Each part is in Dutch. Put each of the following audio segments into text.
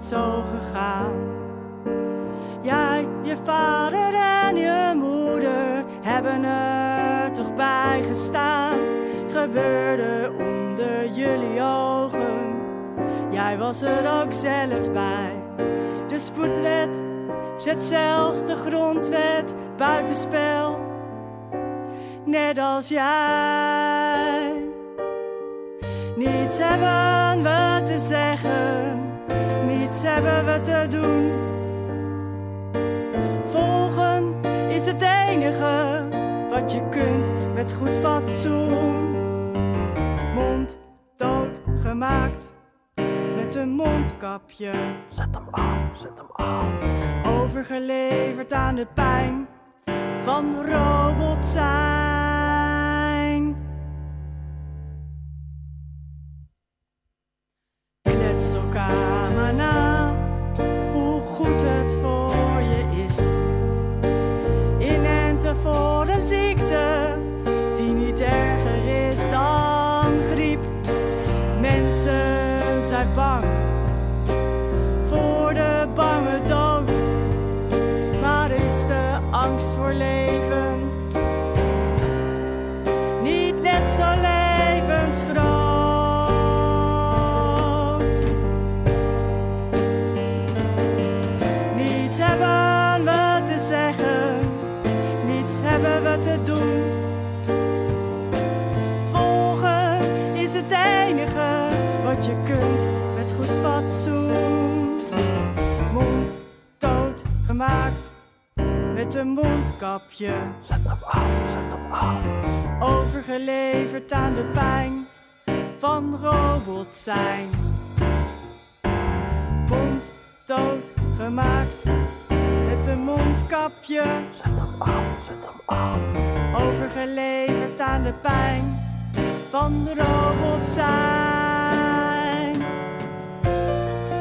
zo gegaan. Jij, je vader en je moeder hebben er toch bij gestaan. Het gebeurde onder jullie ogen. Jij was er ook zelf bij. De spoedwet zet zelfs de grondwet buitenspel. Net als jij. Niets hebben we te zeggen wat hebben we te doen? Volgen is het enige wat je kunt met goed fatsoen. Mond doodgemaakt gemaakt met een mondkapje. Zet hem af, zet hem af. Overgeleverd aan de pijn van robot zijn. te Volgen is het enige wat je kunt met goed fatsoen. Mond dood gemaakt met een mondkapje. Overgeleverd aan de pijn van robot zijn. Mond dood gemaakt een mondkapje. Zet hem af, zet hem af. Overgeleverd aan de pijn van de robot zijn.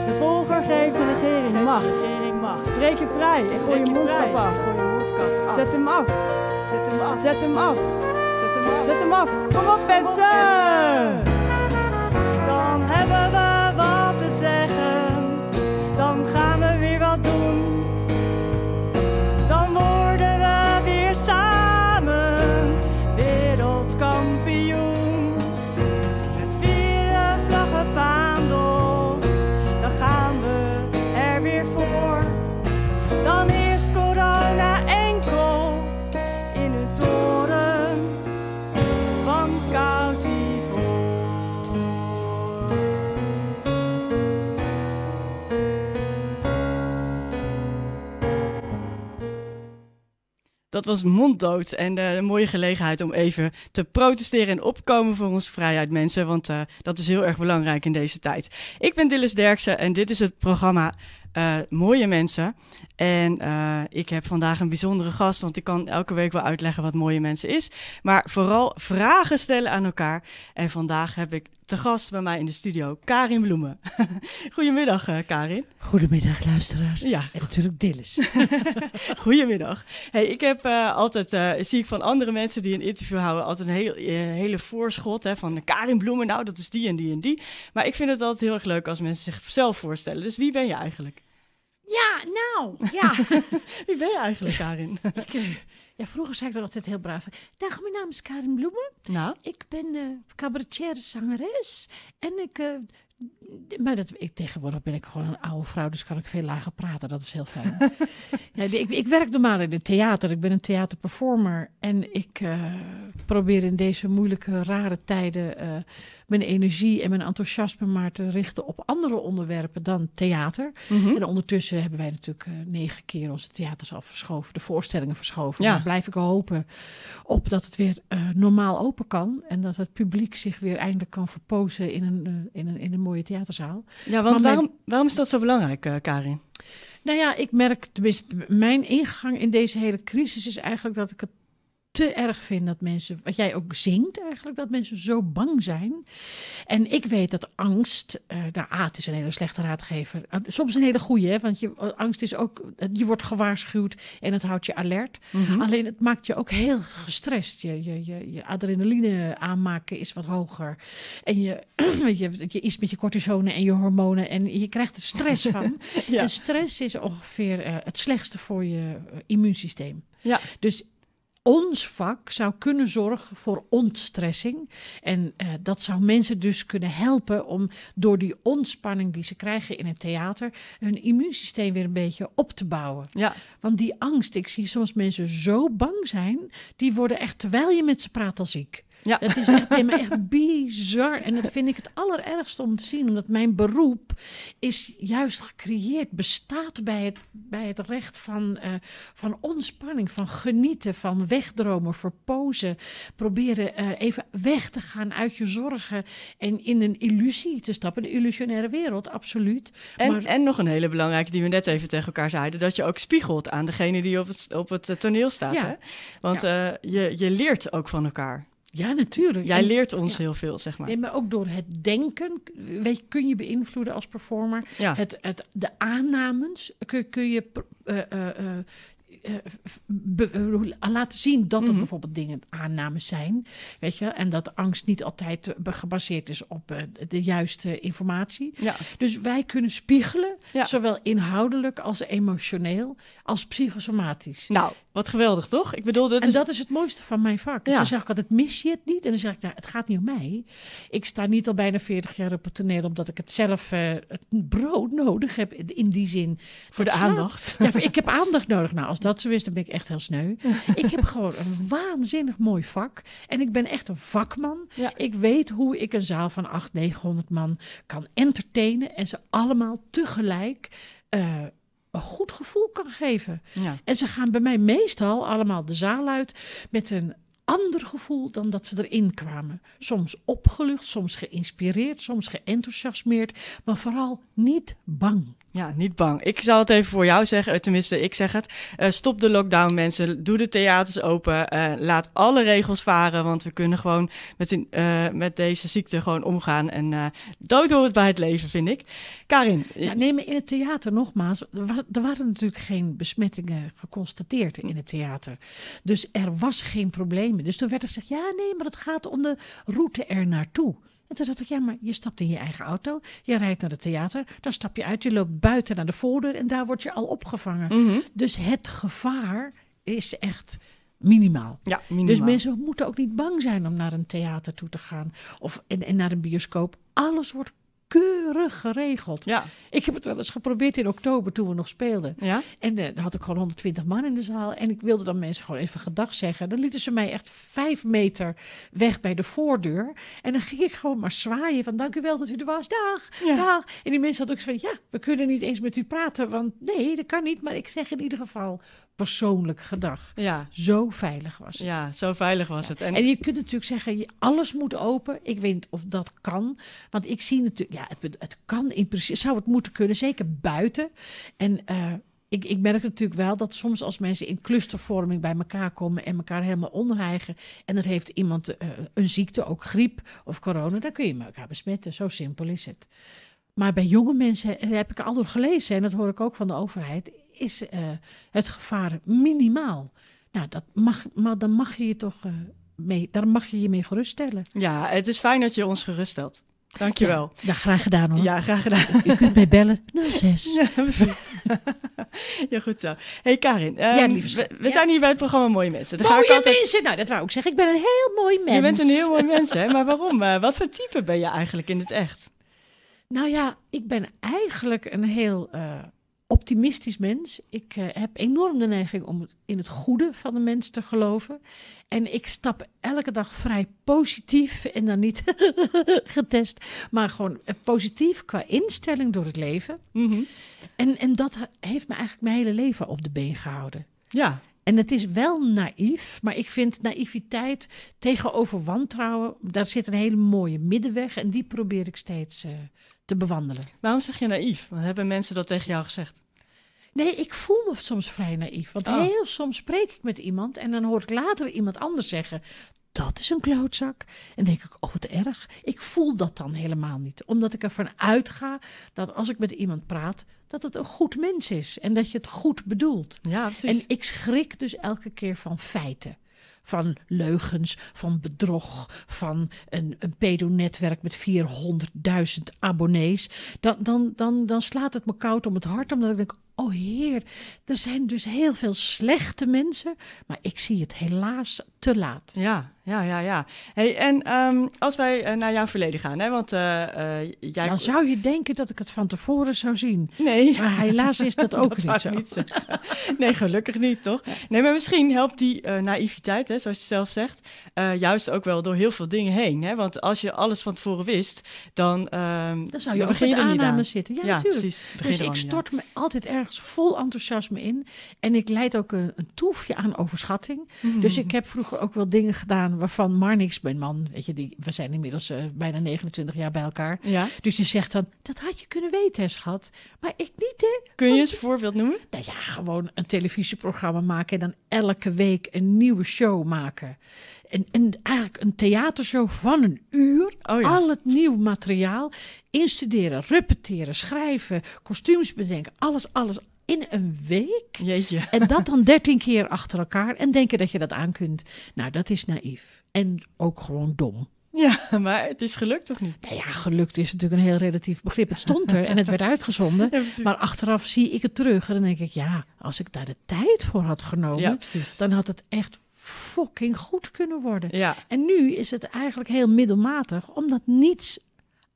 De volger geeft de regering geeft macht. De regering macht. Trek je vrij en gooi je, mondkap Gooi je mondkap hem af. Zet hem af. Zet hem af. Zet hem af. Zet hem af. Kom op mensen! Dan hebben we Dat was monddood en uh, eh, een mooie gelegenheid om even te protesteren en opkomen voor onze vrijheid, mensen. Want eh, dat is heel erg belangrijk in deze tijd. Ik ben Dillis Derksen en dit is het programma eh, mooie mensen. En eh, ik heb vandaag een bijzondere gast, want ik kan elke week wel uitleggen wat mooie mensen is. Maar vooral vragen stellen aan elkaar. En vandaag heb ik te gast bij mij in de studio Karin Bloemen. Goedemiddag, eh, Karin. Goedemiddag, luisteraars. Ja. En natuurlijk Dillis. Goedemiddag. Hey, ik heb altijd, zie ik van andere mensen die een interview houden, altijd een heel, hele voorschot hè, van Karin Bloemen. Nou, dat is die en die en die. Maar ik vind het altijd heel erg leuk als mensen zichzelf voorstellen. Dus wie ben je eigenlijk? Ja, nou, ja. Wie ben je eigenlijk, Karin? Eh, ja, vroeger zei ik dat altijd heel braaf. Dag, mijn naam is Karin Bloemen. Nou? Ik ben uh, eh, cabaretier zangeres. En ik eh, maar dat, ik, tegenwoordig ben ik gewoon een oude vrouw, dus kan ik veel lager praten. Dat is heel fijn. ja, ik, ik, werk normaal in het theater. Ik ben een theaterperformer. En ik eh, probeer in deze moeilijke, rare tijden eh, mijn energie en mijn enthousiasme maar te richten op andere onderwerpen dan theater. Mhm. En ondertussen hebben wij natuurlijk eh, negen keer onze theaters al verschoven, de voorstellingen verschoven. Maar blijf ik hopen op dat het weer normaal open kan. En dat het publiek zich weer eindelijk kan verpozen in een, in een, in een mooie theaterzaal. Ja, want waarom, waarom is dat zo belangrijk, eh, Karin? Nou ja, ik merk tenminste, mijn ingang in deze hele crisis is eigenlijk dat ik het te erg vind dat mensen, wat jij ook zingt eigenlijk, dat mensen zo bang zijn. En ik weet dat angst, uh, nou, het is een hele slechte raadgever. Ah, soms een hele goede, hè, want je, angst is ook, eh, je wordt gewaarschuwd en het houdt je alert. Mhm. Alleen het maakt je ook heel gestrest. Je, je, je, je adrenaline aanmaken is wat hoger. En je, je, je is met je cortisone en je hormonen en je krijgt er stress van. En stress is ongeveer eh, het slechtste voor je immuunsysteem. Ja. Dus ons vak zou kunnen zorgen voor ontstressing. En eh, dat zou mensen dus kunnen helpen om door die ontspanning die ze krijgen in het theater hun immuunsysteem weer een beetje op te bouwen. Ja. Want die angst, ik zie soms mensen zo bang zijn, die worden echt terwijl je met ze praat al ziek. Ja. Dat is echt, nee, echt bizar. En dat vind ik het allerergste om te zien. Omdat mijn beroep is juist gecreëerd, bestaat bij het, bij het recht van, eh, van ontspanning, van genieten, van wegdromen, verpozen. Proberen eh, even weg te gaan uit je zorgen en in een illusie te stappen. De illusionaire wereld, absoluut. En, en nog een hele belangrijke die we net even tegen elkaar zeiden. Dat je ook spiegelt aan degene die op het, op het toneel staat. Hè? Want eh, je, je leert ook van elkaar. Ja, natuurlijk. Jij leert ons heel veel, zeg maar. Nee, maar ook door het denken kun je beïnvloeden als performer. Ja. Het, het, de aannames kun, kun je eh, eh, eh, laten zien dat er mhm. bijvoorbeeld dingen aannames zijn. Weet je, en dat angst niet altijd gebaseerd is op de juiste informatie. Ja. Dus wij kunnen spiegelen, zowel inhoudelijk als emotioneel, als psychosomatisch. Nou, wat geweldig, toch? Ik bedoel, dat en dat is het mooiste van mijn vak. Dus ja. dan zeg ik altijd, mis je het niet? En dan zeg ik, nou, het gaat niet om mij. Ik sta niet al bijna 40 jaar op het toneel... omdat ik het zelf eh, het brood nodig heb in die zin. Voor de aandacht. Ja, ik heb aandacht nodig. Nou, als dat zo is, dan ben ik echt heel sneu. Ik heb gewoon een waanzinnig mooi vak. En ik ben echt een vakman. Ik weet hoe ik een zaal van 800, 900 man kan entertainen... en ze allemaal tegelijk... Eh, een goed gevoel kan geven. En ze gaan bij mij meestal allemaal de zaal uit met een ander gevoel dan dat ze erin kwamen. Soms opgelucht, soms geïnspireerd, soms geënthousiasmeerd, maar vooral niet bang. Ja, niet bang. Ik zal het even voor jou zeggen, eh, tenminste, ik zeg het. Eh, stop de lockdown, mensen. Doe de theaters open. Eh, laat alle regels varen, want we kunnen gewoon met, met deze ziekte gewoon omgaan. En dood het bij het leven, vind ik. Karin. Ja, neem in het theater nogmaals. Er, waren natuurlijk geen besmettingen geconstateerd in het theater. Dus er was geen problemen. Dus toen werd er gezegd, ja, nee, maar het gaat om de route er naartoe. En toen dacht ik, ja, maar je stapt in je eigen auto, je rijdt naar het theater, dan stap je uit, je loopt buiten naar de voordeur en daar word je al opgevangen. Mhm. Dus het gevaar is echt minimaal. Ja, dus minimaal. Dus mensen moeten ook niet bang zijn om naar een theater toe te gaan of en, en naar een bioscoop. Alles wordt keurig geregeld. Ik heb het wel eens geprobeerd in oktober toen we nog speelden. Ja? En eh, dan had ik gewoon 120 man in de zaal. En ik wilde dan mensen gewoon even gedag zeggen. Dan lieten ze mij echt vijf meter weg bij de voordeur. En dan ging ik gewoon maar zwaaien van dank u wel dat u er was. Dag, dag. En die mensen hadden ook zo van ja, we kunnen niet eens met u praten. Want nee, dat kan niet. Maar ik zeg in ieder geval persoonlijk gedrag. Ja. Zo veilig was het. Ja, zo veilig was het. En... je kunt natuurlijk zeggen, alles moet open. Ik weet niet of dat kan. Want ik zie natuurlijk, ja, het, het kan in principe, zou het moeten kunnen, zeker buiten. En eh, ik, ik merk natuurlijk wel dat soms als mensen in clustervorming bij elkaar komen en elkaar helemaal onderheigen. En er heeft iemand eh, een ziekte, ook griep of corona, dan kun je elkaar besmetten. Zo simpel is het. Maar bij jonge mensen, dat eh, heb ik al door gelezen en dat hoor ik ook van de overheid, is eh, het gevaar minimaal. Nou, dat mag, maar dan mag je je toch uh, mee, daar mag je je mee geruststellen. Ja, het is fijn dat je ons geruststelt. Dankjewel. wel. ja, nou, graag gedaan hoor. Ja, graag gedaan. Je kunt mij bellen 06. Ja, precies. ja, goed zo. hey, Karin. Ehm, ja, lieve we, we zijn hier bij het programma Mooie Mensen. Daar ga ik altijd... mensen! Nou, dat wou ik zeggen. Ik ben een heel mooi mens. Je bent een heel mooi mens, hè? Maar waarom? Eh, wat voor type ben je eigenlijk in het echt? Nou ja, ik ben eigenlijk een heel optimistisch mens. Ik eh, heb enorm de neiging om in het goede van de mens te geloven. En ik stap elke dag vrij positief en dan niet getest, maar gewoon eh, positief qua instelling door het leven. Mhm. en, en dat heeft me eigenlijk mijn hele leven op de been gehouden. Ja. En het is wel naïef, maar ik vind naïviteit tegenover wantrouwen, daar zit een hele mooie middenweg en die probeer ik steeds eh, te bewandelen. Waarom zeg je naïef? Wat hebben mensen dat tegen jou gezegd? Nee, ik voel me soms vrij naïef. Want oh. heel soms spreek ik met iemand en dan hoor ik later iemand anders zeggen: dat is een klootzak. En denk ik, oh wat erg. Ik voel dat dan helemaal niet. Omdat ik ervan uitga dat als ik met iemand praat, dat het een goed mens is. En dat je het goed bedoelt. Ja, precies. En ik schrik dus elke keer van feiten van leugens, van bedrog, van een, een pedonetwerk met 400.000 abonnees, dan, dan, dan, dan slaat het me koud om het hart, omdat ik denk, oh heer, er zijn dus heel veel slechte mensen, maar ik zie het helaas te laat. Ja, ja, ja, ja. Hey, en ehm, als wij eh, naar jouw verleden gaan, hè, want eh, eh, jij... Dan zou je denken dat ik het van tevoren zou zien. Nee. Maar helaas is dat ook niet, zo. nee, gelukkig niet, toch? Nee, maar misschien helpt die naïviteit, hè, zoals je zelf zegt, juist ook wel door heel veel dingen heen. Hè? Want als je alles van tevoren wist, dan... Ehm, dan zou je dan ook niet aan. zitten. Ja, natuurlijk. Precies. dus ik stort me altijd erg vol enthousiasme in. En ik leid ook een, toefje aan overschatting. Dus mhm. ik heb vroeger ook wel dingen gedaan waarvan Marnix, mijn man, weet je, die, we zijn inmiddels eh, bijna 29 jaar bij elkaar. Ja. Dus die zegt dan, dat had je kunnen weten, schat. Maar ik niet, hè. Kun je eens een voorbeeld noemen? Nou ja, gewoon een televisieprogramma maken en dan elke week een nieuwe show maken een, eigenlijk een theatershow van een uur. Oh Al het nieuw materiaal. Instuderen, repeteren, schrijven, kostuums bedenken. Alles, alles in een week. Jeetje. En dat dan dertien keer achter elkaar. En denken dat je dat aan kunt. Nou, dat is naïef. En ook gewoon dom. Ja, maar het is gelukt of niet? Nou ja, gelukt is natuurlijk een heel relatief begrip. Het stond er en het werd uitgezonden. maar achteraf zie ik het terug en dan denk ik, ja, als ik daar de tijd voor had genomen, dan had het echt fucking goed kunnen worden. Ja. En nu is het eigenlijk heel middelmatig, omdat niets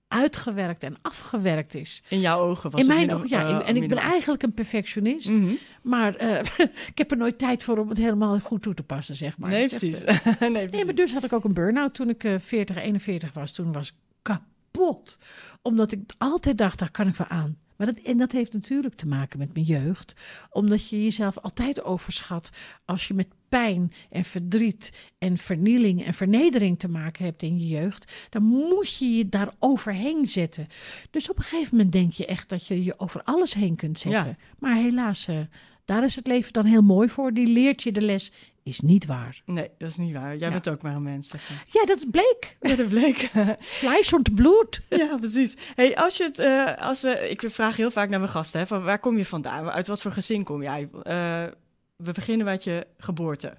uitgewerkt en afgewerkt is. In jouw ogen was in het mijn ogen, ja. Eh, en ik ben eigenlijk een perfectionist, mhm. maar eh, ik heb er nooit tijd voor om het helemaal goed toe te passen, zeg maar. Nee, precies. Eh, nee, maar dus had ik ook een burn-out toen ik 40, 41 was. Toen was ik kapot, omdat ik altijd dacht, daar kan ik wel aan. Maar dat, en dat heeft natuurlijk te maken met mijn jeugd, omdat je jezelf altijd overschat als je met pijn en verdriet en vernieling en vernedering te maken hebt in je jeugd, dan moet je je daar overheen zetten. Dus op een gegeven moment denk je echt dat je je over alles heen kunt zetten. Maar helaas eh, daar is het leven dan heel mooi voor. Die leert je de les. Is niet waar. Nee, dat is niet waar. Jij bent ook maar een mens. Ja, dat bleek. Ja, dat bleek. Vlees und bloed. ja, precies. Hey, als je het, eh, als we, ik vraag heel vaak naar mijn gasten, hè, van waar kom je vandaan? Uit wat voor gezin kom jij? Eh, we beginnen met je geboorte.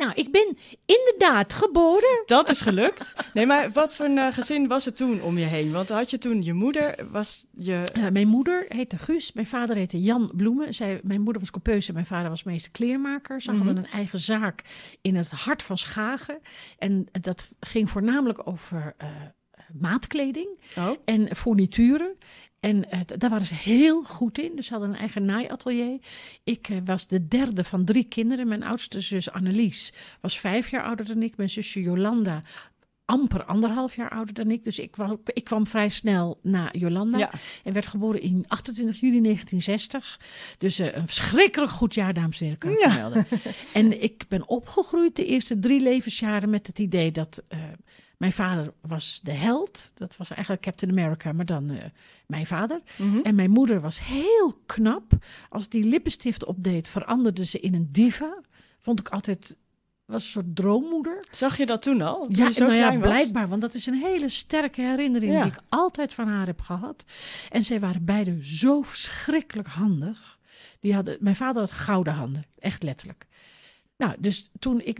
Nou, ik ben inderdaad geboren. Dat is gelukt. Nee, maar wat voor een eh, gezin was het toen om je heen? Want had je toen je moeder, was je... Eh, mijn moeder heette Guus, mijn vader heette Jan Bloemen. Zij, mijn moeder was en mijn vader was meester kleermaker. Ze hadden mhm. een eigen zaak in het hart van Schagen. En dat ging voornamelijk over... Eh, maatkleding oh. en fournituren. En eh, daar waren ze heel goed in. Dus ze hadden een eigen naaiatelier. Ik eh, was de derde van drie kinderen. Mijn oudste zus Annelies was vijf jaar ouder dan ik. Mijn zusje Jolanda amper anderhalf jaar ouder dan ik. Dus ik kwam, ik kwam vrij snel na Jolanda. En werd geboren in 28 juli 1960. Dus eh, een verschrikkelijk goed jaar, dames en heren, kan en ik ben opgegroeid de eerste drie levensjaren met het idee dat... Mijn vader was de held. Dat was eigenlijk Captain America, maar dan eh, mijn vader. Mhm. En mijn moeder was heel knap. Als die lippenstift opdeed, veranderde ze in een diva. Vond ik altijd was een soort droommoeder. Zag je dat toen al? ja, zo nou ja, blijkbaar. Want dat is een hele sterke herinnering die ik altijd van haar heb gehad. En zij waren beide zo verschrikkelijk handig. Die hadden, mijn vader had gouden handen, echt letterlijk. Nou, dus toen ik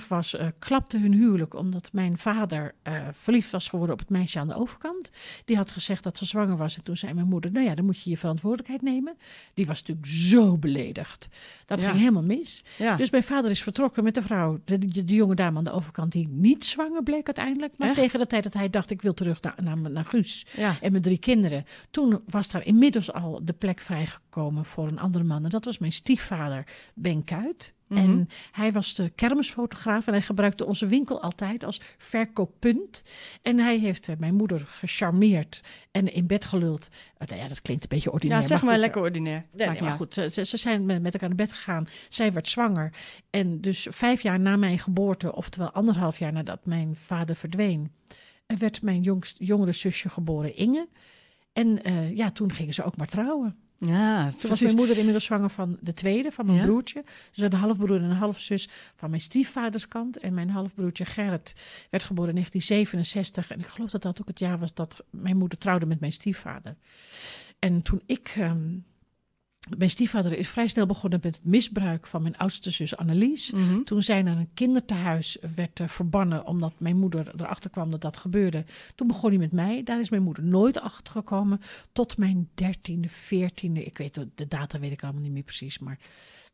3,5 was, eh, klapte hun huwelijk omdat mijn vader eh, verliefd was geworden op het meisje aan de overkant. Die had gezegd dat ze zwanger was. En toen zei mijn moeder: Nou ja, dan moet je je verantwoordelijkheid nemen. Die was natuurlijk zo beledigd. Dat ging helemaal mis. Dus mijn vader is vertrokken met de vrouw, de, de, jonge dame aan de overkant, die niet zwanger bleek uiteindelijk. Maar tegen de tijd dat hij dacht: Ik wil terug naar, naar, Guus en mijn drie kinderen. Toen was daar inmiddels al de plek vrijgekomen voor een andere man. En dat was mijn stiefvader Ben Kuit. En mhm. hij was de kermisfotograaf en hij gebruikte onze winkel altijd als verkooppunt. En hij heeft eh, mijn moeder gecharmeerd en in bed geluld. Eh, nou ja, dat klinkt een beetje ordinair. Ja, zeg maar, lekker ordinair. Eh, nee, maar goed, ze, ze, zijn met elkaar naar bed gegaan. Zij werd zwanger. En dus vijf jaar na mijn geboorte, oftewel anderhalf jaar nadat mijn vader verdween, werd mijn jongere zusje geboren, Inge. En ja, toen gingen ze ook maar trouwen. Ja, Toen was mijn moeder inmiddels zwanger van de tweede, van mijn broertje. Dus een halfbroer en een halfzus van mijn stiefvaders kant. En mijn halfbroertje Gerrit werd geboren in 1967. En ik geloof dat dat ook het jaar was dat mijn moeder trouwde met mijn stiefvader. En toen ik... Ehm, mijn stiefvader is vrij snel begonnen met het misbruik van mijn oudste zus Annelies. Mhm. Toen zij naar een kinderthuis werd eh, verbannen, omdat mijn moeder erachter kwam dat dat gebeurde. Toen begon hij met mij. Daar is mijn moeder nooit achter gekomen. Tot mijn dertiende, veertiende. Ik weet de data weet ik allemaal niet meer precies. Maar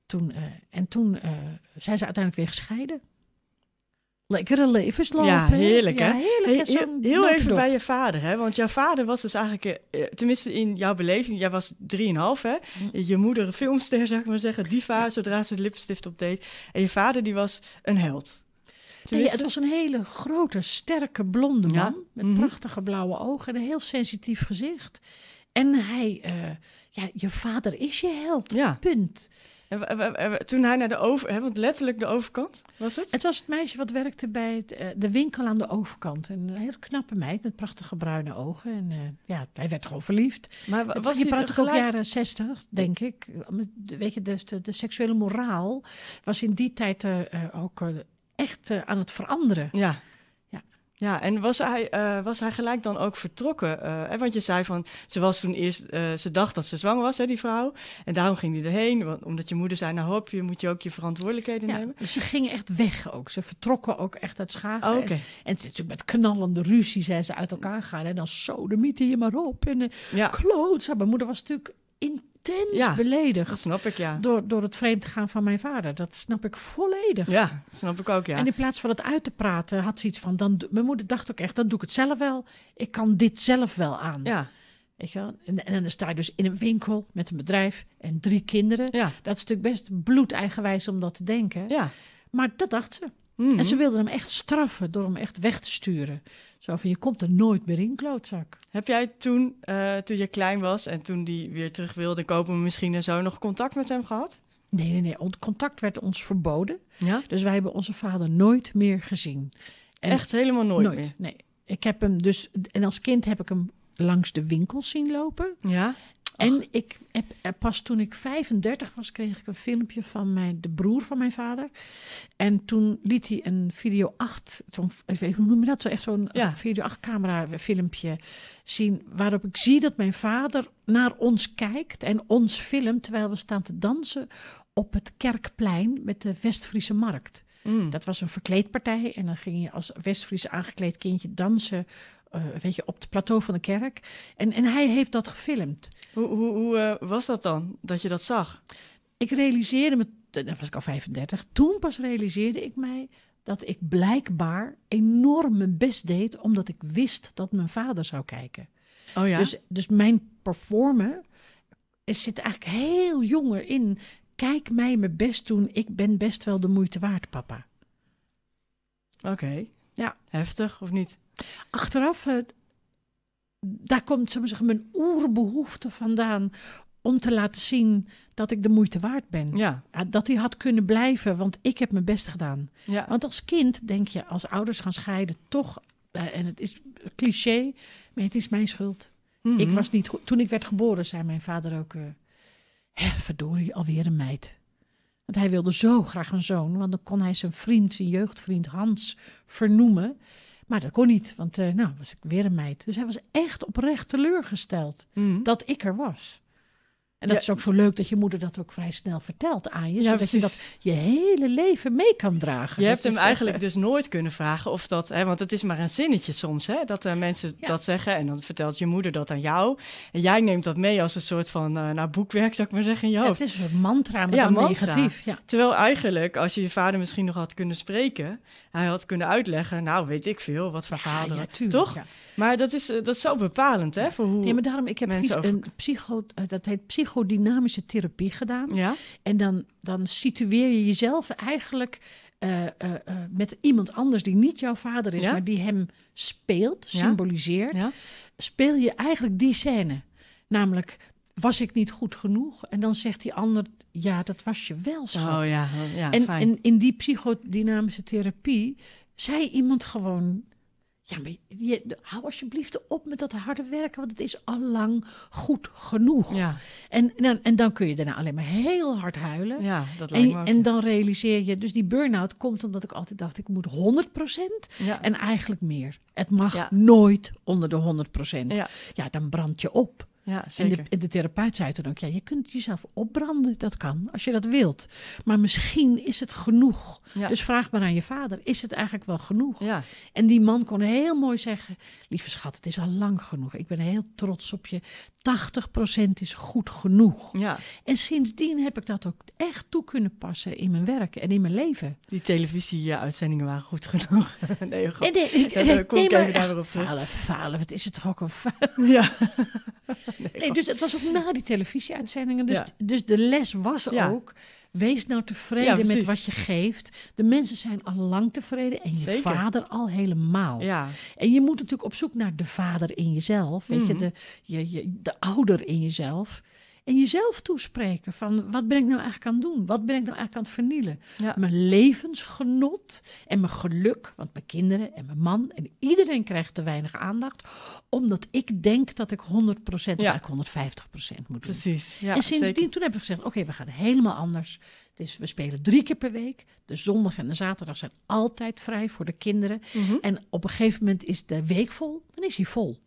toen, eh, en toen eh, zijn ze uiteindelijk weer gescheiden lekkere levensloop. Ja, heerlijk hè? heel, even bij je vader hè, want jouw vader was dus eigenlijk, eh, eh, tenminste in jouw beleving, jij was 3,5 hè, mm. je moeder een filmster zou ik maar zeggen, die zodra ze de lippenstift op deed. En je vader die was een held. Nee, het was een hele grote, sterke, blonde man. Met mhm. prachtige blauwe ogen en een heel sensitief gezicht. En hij, eh, ja, je vader is je held. Ja. Punt. Toen hij naar de over... want letterlijk de overkant, was het? Het was het meisje wat werkte bij eh, de winkel aan de overkant. Een heel knappe meid met prachtige bruine ogen. En eh, ja, hij werd gewoon verliefd. Maar was, was je prachtig ook jaren zestig, denk ik. Weet je, dus de, de seksuele moraal was in die tijd eh, ook... echt aan het veranderen. Ja. Ja, en was hij, eh, was hij gelijk dan ook vertrokken? Eh, want je zei van, ze was toen eerst, eh, ze dacht dat ze zwanger was, hè, die vrouw. En daarom ging hij erheen, want omdat je moeder zei, nou hoop je, moet je ook je verantwoordelijkheden nemen. ze gingen echt weg ook. Ze vertrokken ook echt uit Schagen. Oh, en, het is natuurlijk met knallende ruzie zijn ze uit elkaar gegaan. En dan zo de mythe je maar op. En ja. kloot. Mijn moeder was natuurlijk in intens ja, beledigd. Dat snap ik, ja. Door, door het vreemd gaan van mijn vader. Dat snap ik volledig. Ja, snap ik ook, ja. En in plaats van het uit te praten, had ze iets van: dan, mijn moeder dacht ook echt, dan doe ik het zelf wel. Ik kan dit zelf wel aan. Ja. Weet je wel? En, en, dan sta je dus in een winkel met een bedrijf en drie kinderen. Ja. Dat is natuurlijk best bloedeigenwijs om dat te denken. Ja. Maar dat dacht ze. Mhm. En ze wilden hem echt straffen door hem echt weg te sturen. Zo van, je komt er nooit meer in, klootzak. Heb jij toen, eh, toen je klein was en toen die weer terug wilde kopen, misschien en zo, nog contact met hem gehad? Nee, nee, nee. Contact werd ons verboden. Ja? Dus wij hebben onze vader nooit meer gezien. echt helemaal nooit, nooit meer? Nee. Ik heb hem dus, en als kind heb ik hem langs de winkels zien lopen. Ja. En ik heb, eh, pas toen ik 35 was, kreeg ik een filmpje van mijn, de broer van mijn vader. En toen liet hij een video 8, hoe noem je dat? Zo echt zo'n eh, video 8 camera filmpje zien. Waarop ik zie dat mijn vader naar ons kijkt en ons filmt terwijl we staan te dansen op het kerkplein met de Westfriese markt. Mm. Dat was een verkleedpartij en dan ging je als Westfriese aangekleed kindje dansen eh, weet je, op het plateau van de kerk. En, en hij heeft dat gefilmd. Hoe, hoe, hoe eh, was dat dan, dat je dat zag? Ik realiseerde me, eh, dat was ik al 35, toen pas realiseerde ik mij dat ik blijkbaar enorm mijn best deed, omdat ik wist dat mijn vader zou kijken. Oh ja? dus, dus mijn performen zit eigenlijk heel jonger in. Kijk mij mijn best doen, ik ben best wel de moeite waard, papa. Oké. Ja. Heftig of niet? Achteraf, eh, daar komt zeggen, mijn oerbehoefte vandaan om te laten zien dat ik de moeite waard ben. Ja. Dat hij had kunnen blijven, want ik heb mijn best gedaan. Want als kind denk je, als ouders gaan scheiden, toch, eh, en het is cliché, maar het is mijn schuld. Mhm. Ik was niet goed. Toen ik werd geboren, zei mijn vader ook, uh, verdorie, alweer een meid. Want hij wilde zo graag een zoon, want dan kon hij zijn vriend, zijn jeugdvriend Hans, vernoemen. Maar dat kon niet, want uh, nou was ik weer een meid. Dus hij was echt oprecht teleurgesteld mhm. dat ik er was. En dat is ook zo leuk dat je moeder dat ook vrij snel vertelt aan je. zodat je dat je hele leven mee kan dragen. Je hebt hem eigenlijk eh, dus nooit kunnen vragen of dat... Hè, want het is maar een zinnetje soms, hè? Dat eh, mensen dat zeggen en dan vertelt je moeder dat aan jou. En jij neemt dat mee als een soort van uh, boekwerk, zou ik maar zeggen, in je hoofd. het is een mantra, maar dan mantra. negatief. Terwijl eigenlijk, als je je vader misschien nog had kunnen spreken... hij had kunnen uitleggen, nou weet ik veel, wat voor vader. toch? Maar dat is, dat zo bepalend, hè? Voor hoe Ja, maar daarom, ik heb mensen over... een psycho... dat heet psycho psychodynamische therapie gedaan. Ja? En dan, dan situeer je jezelf eigenlijk eh, eh, eh, met iemand anders die niet jouw vader is, maar die hem speelt, symboliseert. Ja? Speel je eigenlijk die scène. Namelijk, was ik niet goed genoeg? En dan zegt die ander, ja, dat was je wel, schat. Oh, ja, oh ja, en, fijn. en in die psychodynamische therapie zei iemand gewoon ja, maar je, hou alsjeblieft op met dat harde werken, want het is al lang goed genoeg. Ja. En, en, dan kun je daarna alleen maar heel hard huilen. Ja, dat en, en dan realiseer je, dus die burn-out komt omdat ik altijd dacht, ik moet 100% en eigenlijk meer. Het mag nooit onder de 100%. Ja. dan brand je op. Ja, En de, therapeut zei toen ook, ja, je kunt jezelf opbranden, dat kan, als je dat wilt. Maar misschien is het genoeg. Dus vraag maar aan je vader, is het eigenlijk wel genoeg? En die man kon heel mooi zeggen, lieve schat, het is al lang genoeg. Ik ben heel trots op je. 80% is goed genoeg. Ja. En sindsdien heb ik dat ook echt toe kunnen passen in mijn werk en in mijn leven. Die televisieuitzendingen waren goed genoeg. nee, goed. Nee, maar, falen, falen, wat is het toch ook een falen. Ja. nee, dus het was ook na die televisieuitzendingen. Dus, dus de les was ook, wees nou tevreden met wat je geeft. De mensen zijn al lang tevreden en je vader al helemaal. En je moet natuurlijk op zoek naar de vader in jezelf. Weet je, mhm. de, je, je, de ouder in jezelf. En jezelf toespreken van wat ben ik nou eigenlijk aan het doen? Wat ben ik nou eigenlijk aan het vernielen? Mijn levensgenot en mijn geluk, want mijn kinderen en mijn man en iedereen krijgt te weinig aandacht, omdat ik denk dat ik 100% of ja. 150% moet doen. Precies. Ja, en sindsdien zeker. toen heb ik gezegd: oké, we gaan helemaal anders. Dus we spelen drie keer per week. De zondag en de zaterdag zijn altijd vrij voor de kinderen. Mhm. En op een gegeven moment is de week vol, dan is hij vol.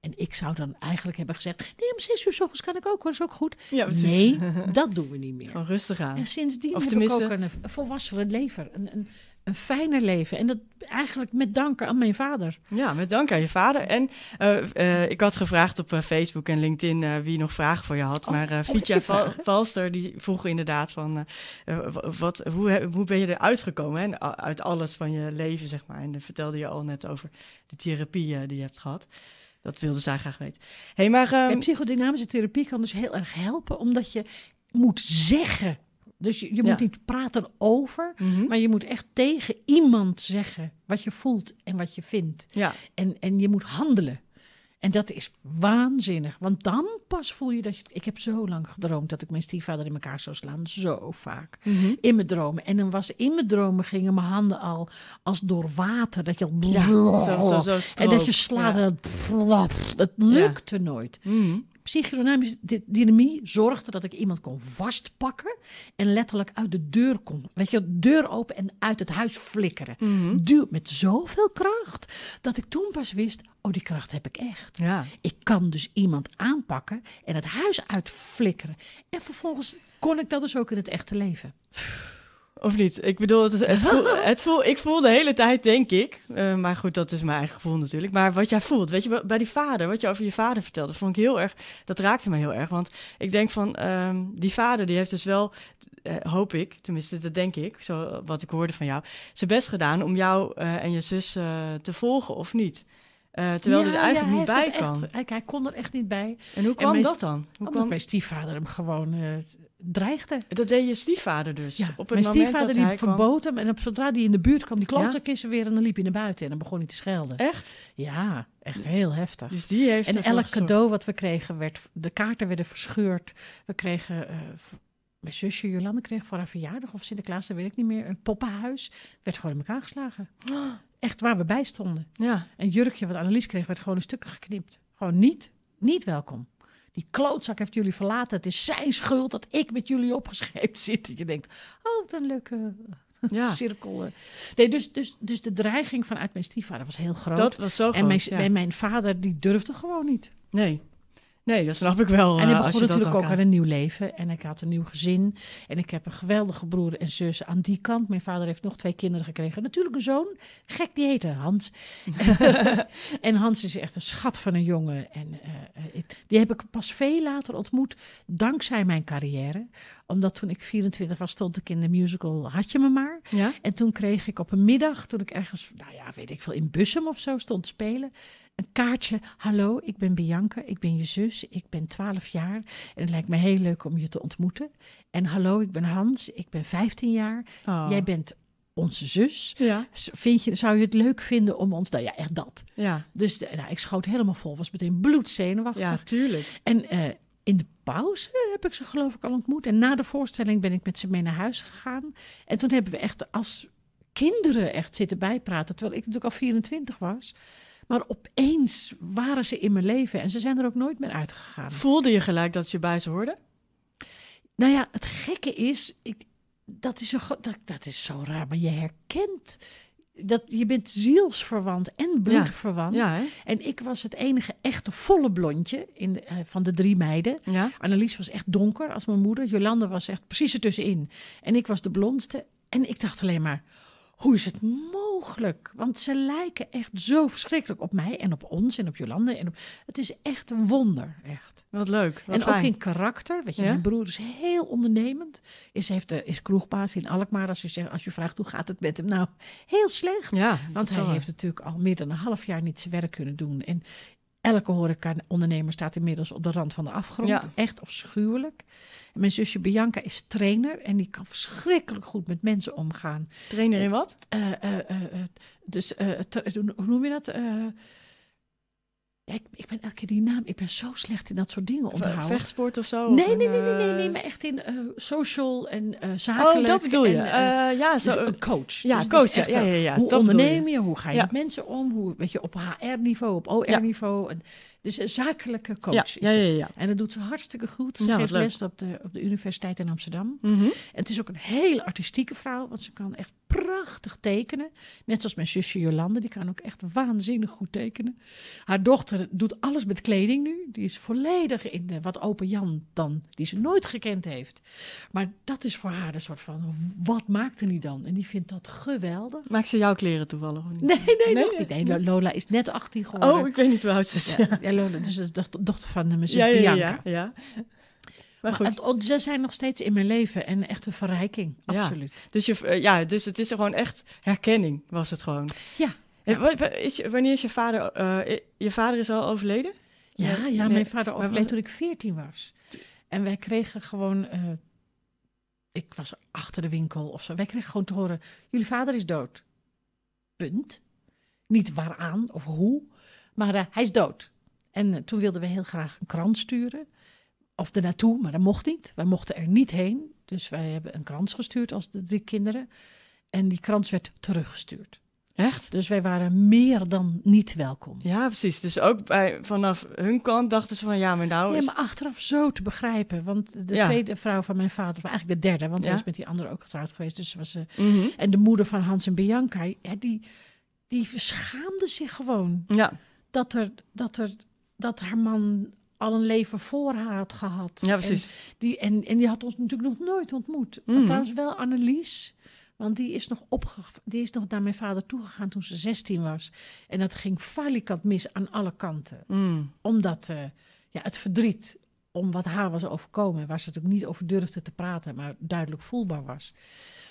En ik zou dan eigenlijk hebben gezegd: nee, om zes uur s ochtends kan ik ook, hoor, is ook goed. Ja, Nee, dat doen we niet meer. Gewoon rustig aan. En sindsdien heb ik ook een, een leven, een, een, een, fijner leven. En dat eigenlijk met dank aan mijn vader. Ja, met dank aan je vader. En eh, eh, ik had gevraagd op eh, Facebook en LinkedIn wie nog vragen voor je had. Oh, maar Fietje Val die vroeg inderdaad van: wat, hoe, hoe ben je eruit gekomen? Hè? Uit alles van je leven, zeg maar. En dat vertelde je al net over de therapieën die je hebt gehad. Dat wilde zij graag weten. Hey, maar, um... en psychodynamische therapie kan dus heel erg helpen, omdat je moet zeggen. Dus je, je moet niet praten over, mhm. maar je moet echt tegen iemand zeggen wat je voelt en wat je vindt. Ja. En, en je moet handelen. En dat is waanzinnig. Want dan pas voel je dat je. Ik heb zo lang gedroomd dat ik mijn stiefvader in elkaar zou slaan. Zo vaak. Mhm. In mijn dromen. En dan was in mijn dromen gingen mijn handen al als door water. Dat je al. zo, zo, zo en dat je slaat. Ja. Dat, dat, lukte nooit. Mhm psychodynamische dynamie zorgde dat ik iemand kon vastpakken en letterlijk uit de deur kon. Weet je, deur open en uit het huis flikkeren. Mm met zoveel kracht dat ik toen pas wist: oh, die kracht heb ik echt. Ja. Ik kan dus iemand aanpakken en het huis uitflikkeren. En vervolgens kon ik dat dus ook in het echte leven. Of niet? Ik bedoel, het, het, voel, het voel, ik voel de hele tijd, denk ik. Eh, maar goed, dat is mijn eigen gevoel natuurlijk. Maar wat jij voelt, weet je, bij die vader, wat je over je vader vertelde, vond ik heel erg, dat raakte me heel erg. Want ik denk van, ehm, die vader, die heeft dus wel, eh, hoop ik, tenminste, dat denk ik, zo wat ik hoorde van jou, zijn best gedaan om jou eh, en je zus te volgen, of niet? terwijl hij er eigenlijk niet bij kan. hij, kon er echt niet bij. En hoe kwam dat dan? Hoe omdat kwam... mijn stiefvader hem gewoon dreigde. Dat deed je stiefvader dus? Ja, op het mijn stiefvader die verboden hem. En zodra die in de buurt kwam, die klootzakkissen ja? weer... en dan liep hij naar buiten en dan begon hij te schelden. Echt? Ja, echt heel heftig. Dus die heeft en elk cadeau wat we kregen, werd, de kaarten werden verscheurd. We kregen... Eh, mijn zusje Jolande kreeg voor haar verjaardag of Sinterklaas, dat weet ik niet meer, een poppenhuis. Werd gewoon in elkaar geslagen. Echt waar we bij stonden. Ja. Een jurkje wat Annelies kreeg, werd gewoon een stukken geknipt. Gewoon niet, niet welkom. Die klootzak heeft jullie verlaten. Het is zijn schuld dat ik met jullie opgescheept zit. Dat je denkt, oh, een leuke cirkel. Eh. Nee, dus, dus, dus de dreiging vanuit mijn stiefvader was heel groot. Dat was zo groot, En mijn, mijn vader, die durfde gewoon niet. Nee. Nee, dat snap ik wel. En ik eh, begon natuurlijk ook aan een nieuw leven. En ik had een nieuw gezin. En ik heb een geweldige broer en zus aan die kant. Mijn vader heeft nog twee kinderen gekregen. Natuurlijk een zoon. Gek, die heette Hans. en Hans is echt een schat van een jongen. En eh, eh, die heb ik pas veel later ontmoet. Dankzij mijn carrière omdat toen ik 24 was, stond ik in de musical Had je me maar. En toen kreeg ik op een middag, toen ik ergens, nou ja, weet ik veel, in Bussum of zo stond spelen een kaartje. Hallo, ik ben Bianca, ik ben je zus, ik ben 12 jaar en het lijkt me heel leuk om je te ontmoeten. En hallo, ik ben Hans, ik ben 15 jaar. Oh. Jij bent onze zus. Ja. Vind je, zou je het leuk vinden om ons... Nou ja, echt dat. Ja. Dus nou, ik schoot helemaal vol. Was meteen bloedzenuwachtig. Ja, tuurlijk. En eh, in de pauze heb ik ze geloof ik al ontmoet. En na de voorstelling ben ik met ze mee naar huis gegaan. En toen hebben we echt als kinderen echt zitten bijpraten. Terwijl ik natuurlijk al 24 was. Maar opeens waren ze in mijn leven en ze zijn er ook nooit meer uitgegaan. Voelde je gelijk dat je bij ze hoorde? Nou ja, het gekke is, ik, dat, is zo, dat, dat is zo raar, maar je herkent dat, je bent zielsverwant en bloedverwant. Ja, en ik was het enige echte volle blondje in eh, van de drie meiden. Ja. Annelies was echt donker als mijn moeder. Jolande was echt precies ertussenin. En ik was de blondste. En ik dacht alleen maar, hoe is het mooi want ze lijken echt zo verschrikkelijk op mij en op ons en op Jolande. En Het is echt een wonder, echt. Wat leuk. en ook in karakter. Weet je, mijn broer is heel ondernemend. Is, heeft, de, eh, is kroegbaas in Alkmaar. Als je, zegt, als je vraagt hoe gaat het met hem, nou, heel slecht. Ja, want hij heeft natuurlijk al meer dan een half jaar niet zijn werk kunnen doen. En Elke horecaondernemer ondernemer staat inmiddels op de rand van de afgrond. Ja. Echt afschuwelijk. Mijn zusje Bianca is trainer en die kan verschrikkelijk goed met mensen omgaan. Trainer in eh, wat? Eh, eh, dus hoe noem je dat? ik, ik, ben elke keer die naam. Ik ben zo slecht in dat soort dingen onthouden. Vechtsport of zo? Nee, nee, nee, nee, nee, eh, nee, maar echt in eh, social en uh, eh, zakelijk. Oh, dat bedoel je. ja, dus zo, een coach. Ja, dus- dus coach. ja, ja, ja, hoe dat je? je? Hoe ga je met mensen om? Hoe, weet je, op HR-niveau, op OR-niveau. Dus een zakelijke coach ja, is ja, ja, En dat doet ze hartstikke goed. Ze geeft les op de, op de Universiteit in Amsterdam. Mhm. En het is ook een heel artistieke vrouw, want ze kan echt prachtig tekenen. Net zoals mijn zusje Jolande, die kan ook echt waanzinnig goed tekenen. Haar dochter doet alles met kleding nu. Die is volledig in de wat open Jan dan, die ze nooit gekend heeft. Maar dat is voor haar een soort van, wat maakt er niet dan? En die vindt dat geweldig. Maakt ze jouw kleren toevallig of niet? Nee, nee, nee nog niet. Nee, Lola is net 18 geworden. Oh, ik weet niet hoe oud ze is. Dus dus de dochter van de zus ja, ja, Ja, ja. Maar, goed. ze zijn nog steeds in mijn leven en echt een verrijking, absoluut. Dus, je, eh, ja, dus het is gewoon echt herkenning, was het gewoon. Ja. Eh, wanneer is je vader... Eh, je vader is al overleden? Ja, ja, mijn vader overleed toen ik veertien was. En wij kregen gewoon... ik was achter de winkel of zo. Wij kregen gewoon te horen, jullie vader is dood. Punt. Niet waaraan of hoe, maar hij is dood. En eh, toen wilden we heel graag een krant sturen. Of er naartoe, maar dat mocht niet. Wij mochten er niet heen. Dus wij hebben een krant gestuurd als de drie kinderen. En die krant werd teruggestuurd. Echt? Dus wij waren meer dan niet welkom. Ja, precies. Dus ook bij, vanaf hun kant dachten ze van ja, maar nou. Is... Ja, maar achteraf zo te begrijpen. Want de tweede vrouw van mijn vader, of eigenlijk de derde, want hij is met die andere ook getrouwd geweest. Dus was, ze. Eh, mhm. En de moeder van Hans en Bianca, ja, die, die schaamde zich gewoon. Ja. Dat er, dat er dat haar man al een leven voor haar had gehad. Ja, precies. En die, en, en die had ons natuurlijk nog nooit ontmoet. Mm Trouwens wel Annelies, want die is, nog opge die is nog naar mijn vader toegegaan toen ze 16 was. En dat ging falikant mis aan alle kanten. Mhm. Omdat eh, ja, het verdriet om wat haar was overkomen... waar ze natuurlijk niet over durfde te praten, maar duidelijk voelbaar was...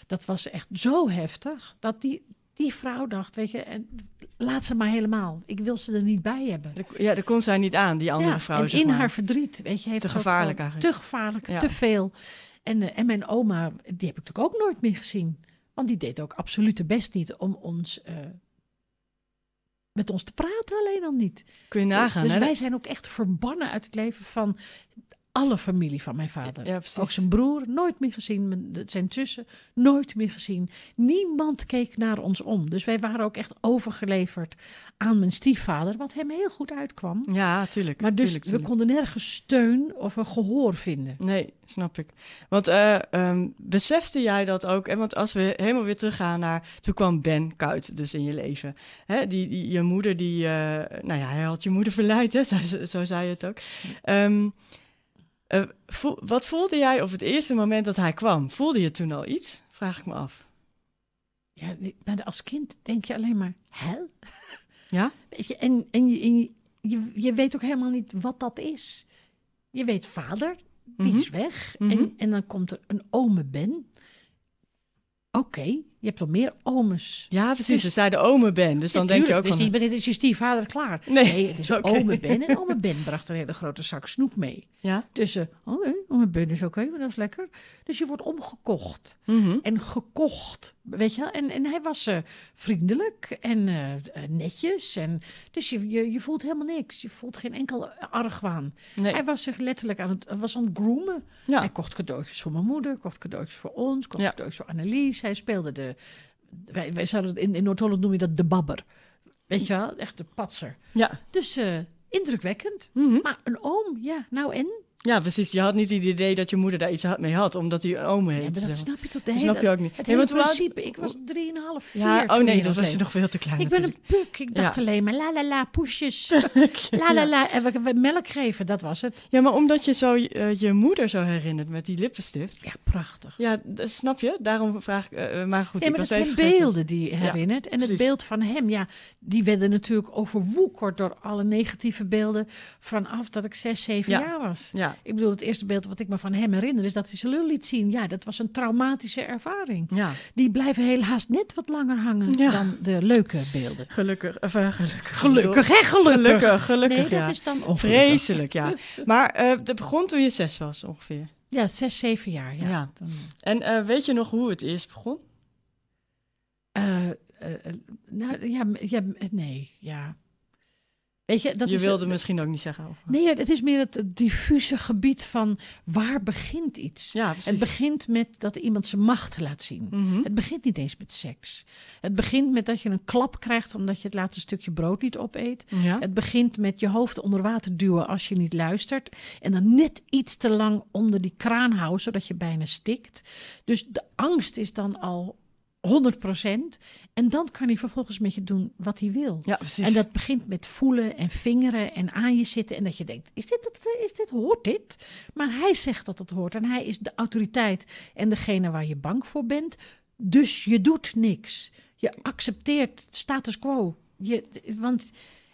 dat was echt zo heftig dat die die vrouw dacht, weet je, en laat ze maar helemaal. Ik wil ze er niet bij hebben. Ja, daar kon zij niet aan, die andere vrouw. in haar verdriet, weet je, heeft te gevaarlijk Te gevaarlijk, te veel. En, eh, en mijn oma, die heb ik natuurlijk ook nooit meer gezien. Want die deed ook absoluut de best niet om ons. Eh, met ons te praten alleen dan niet. Kun je nagaan. Dus wij zijn ook echt verbannen uit het leven van alle familie van mijn vader. ook zijn broer, nooit meer gezien. Zijn tussen, nooit meer gezien. Niemand keek naar ons om. Dus wij waren ook echt overgeleverd aan mijn stiefvader, wat hem heel goed uitkwam. Ja, tuurlijk. Maar dus we konden nergens steun of een gehoor vinden. Nee, snap ik. Want eh, ehm, besefte jij dat ook? En want als we helemaal weer teruggaan naar... Toen kwam Ben Kuit dus in je leven. Hè? Die, die, je moeder, die... Eh, nou ja, hij had je moeder verleid, hè? Zo, zo zei je het ook. Ehm, eh, wat voelde jij op het eerste moment dat hij kwam? Voelde je toen al iets? Vraag ik me af. Ja, als kind denk je alleen maar, hel? Ja? Weet je, en, en, je, je, je, weet ook helemaal niet wat dat is. Je weet vader, die mhm. is weg. en, mhm. en dan komt er een ome Ben. Oké, je hebt wel meer omes. Ja, precies. Dus, ze zeiden ome Ben. Dus dan denk je ook dus van... Dit is je dus stiefvader klaar. Nee, het is ome Ben. En ome Ben bracht een hele grote zak snoep mee. Ja. Dus uh, ome Ben is oké, okay, dat is lekker. Dus je wordt omgekocht. Mhm. En gekocht, weet je wel. En, en hij was eh, vriendelijk en eh, netjes. En, dus je, je, je, voelt helemaal niks. Je voelt geen enkel argwaan. Hij was zich letterlijk aan het, was aan het groomen. Ja. Hij kocht cadeautjes voor mijn moeder, kocht cadeautjes voor ons, kocht cadeautjes voor Annelies. Hij speelde de eh, wij, wij zouden in, in Noord-Holland noem je dat de babber. Weet je wel, echt de patser. Ja. Dus eh, indrukwekkend. Mhm. Maar een oom, ja, nou en? Ja, precies. Je had niet het idee dat je moeder daar iets mee had, omdat hij een oom heet. Ja, dat snap je tot de hele... Snap je ook niet. Het hele principe. Ik was drieënhalf, 4 Ja, oh nee, dat was je nog veel te klein Ik ben een puk. Ik dacht alleen maar la la la, poesjes. la la la, en we, melk geven, dat was het. Ja, maar omdat je zo eh, je moeder zo herinnert met die lippenstift. Ja, prachtig. Ja, snap je? Daarom vraag ik, eh, eh, maar goed. Ja, maar dat zijn beelden die herinnert. en het beeld van hem, ja, die werden natuurlijk overwoekerd door alle negatieve beelden vanaf dat ik zes, zeven jaar was. Ik bedoel, het eerste beeld wat ik me van hem herinner is dat hij zijn lul liet zien. Ja, dat was een traumatische ervaring. Die blijven helaas net wat langer hangen dan de leuke beelden. Gelukkig, of, eh, gelukkig. Gelukkig, gelukkig. Gelukkig, Nee, dat is dan ongelukkig. Vreselijk, ja. Maar het eh, begon toen je zes was ongeveer. Ja, zes, zeven jaar, ja. En eh, weet je nog hoe het eerst begon? Eh, eh, nou ja, ja, eh, nee, ja. Weet je, dat je wilde misschien ook niet zeggen. Of... Nee, het is meer het diffuse gebied van waar begint iets. Ja, het begint met dat iemand zijn macht laat zien. Mhm. Het begint niet eens met seks. Het begint met dat je een klap krijgt omdat je het laatste stukje brood niet opeet. Ja. Het begint met je hoofd onder water duwen als je niet luistert. En dan net iets te lang onder die kraan houden zodat je bijna stikt. Dus de angst is dan al 100 procent. En dan kan hij vervolgens met je doen wat hij wil. Ja, precies. En dat begint met voelen en vingeren en aan je zitten. En dat je denkt, is dit, dat, eh, is dit, hoort dit? Maar hij zegt dat het hoort. En hij is de autoriteit en degene waar je bang voor bent. Dus je doet niks. Je accepteert status quo. Je, want,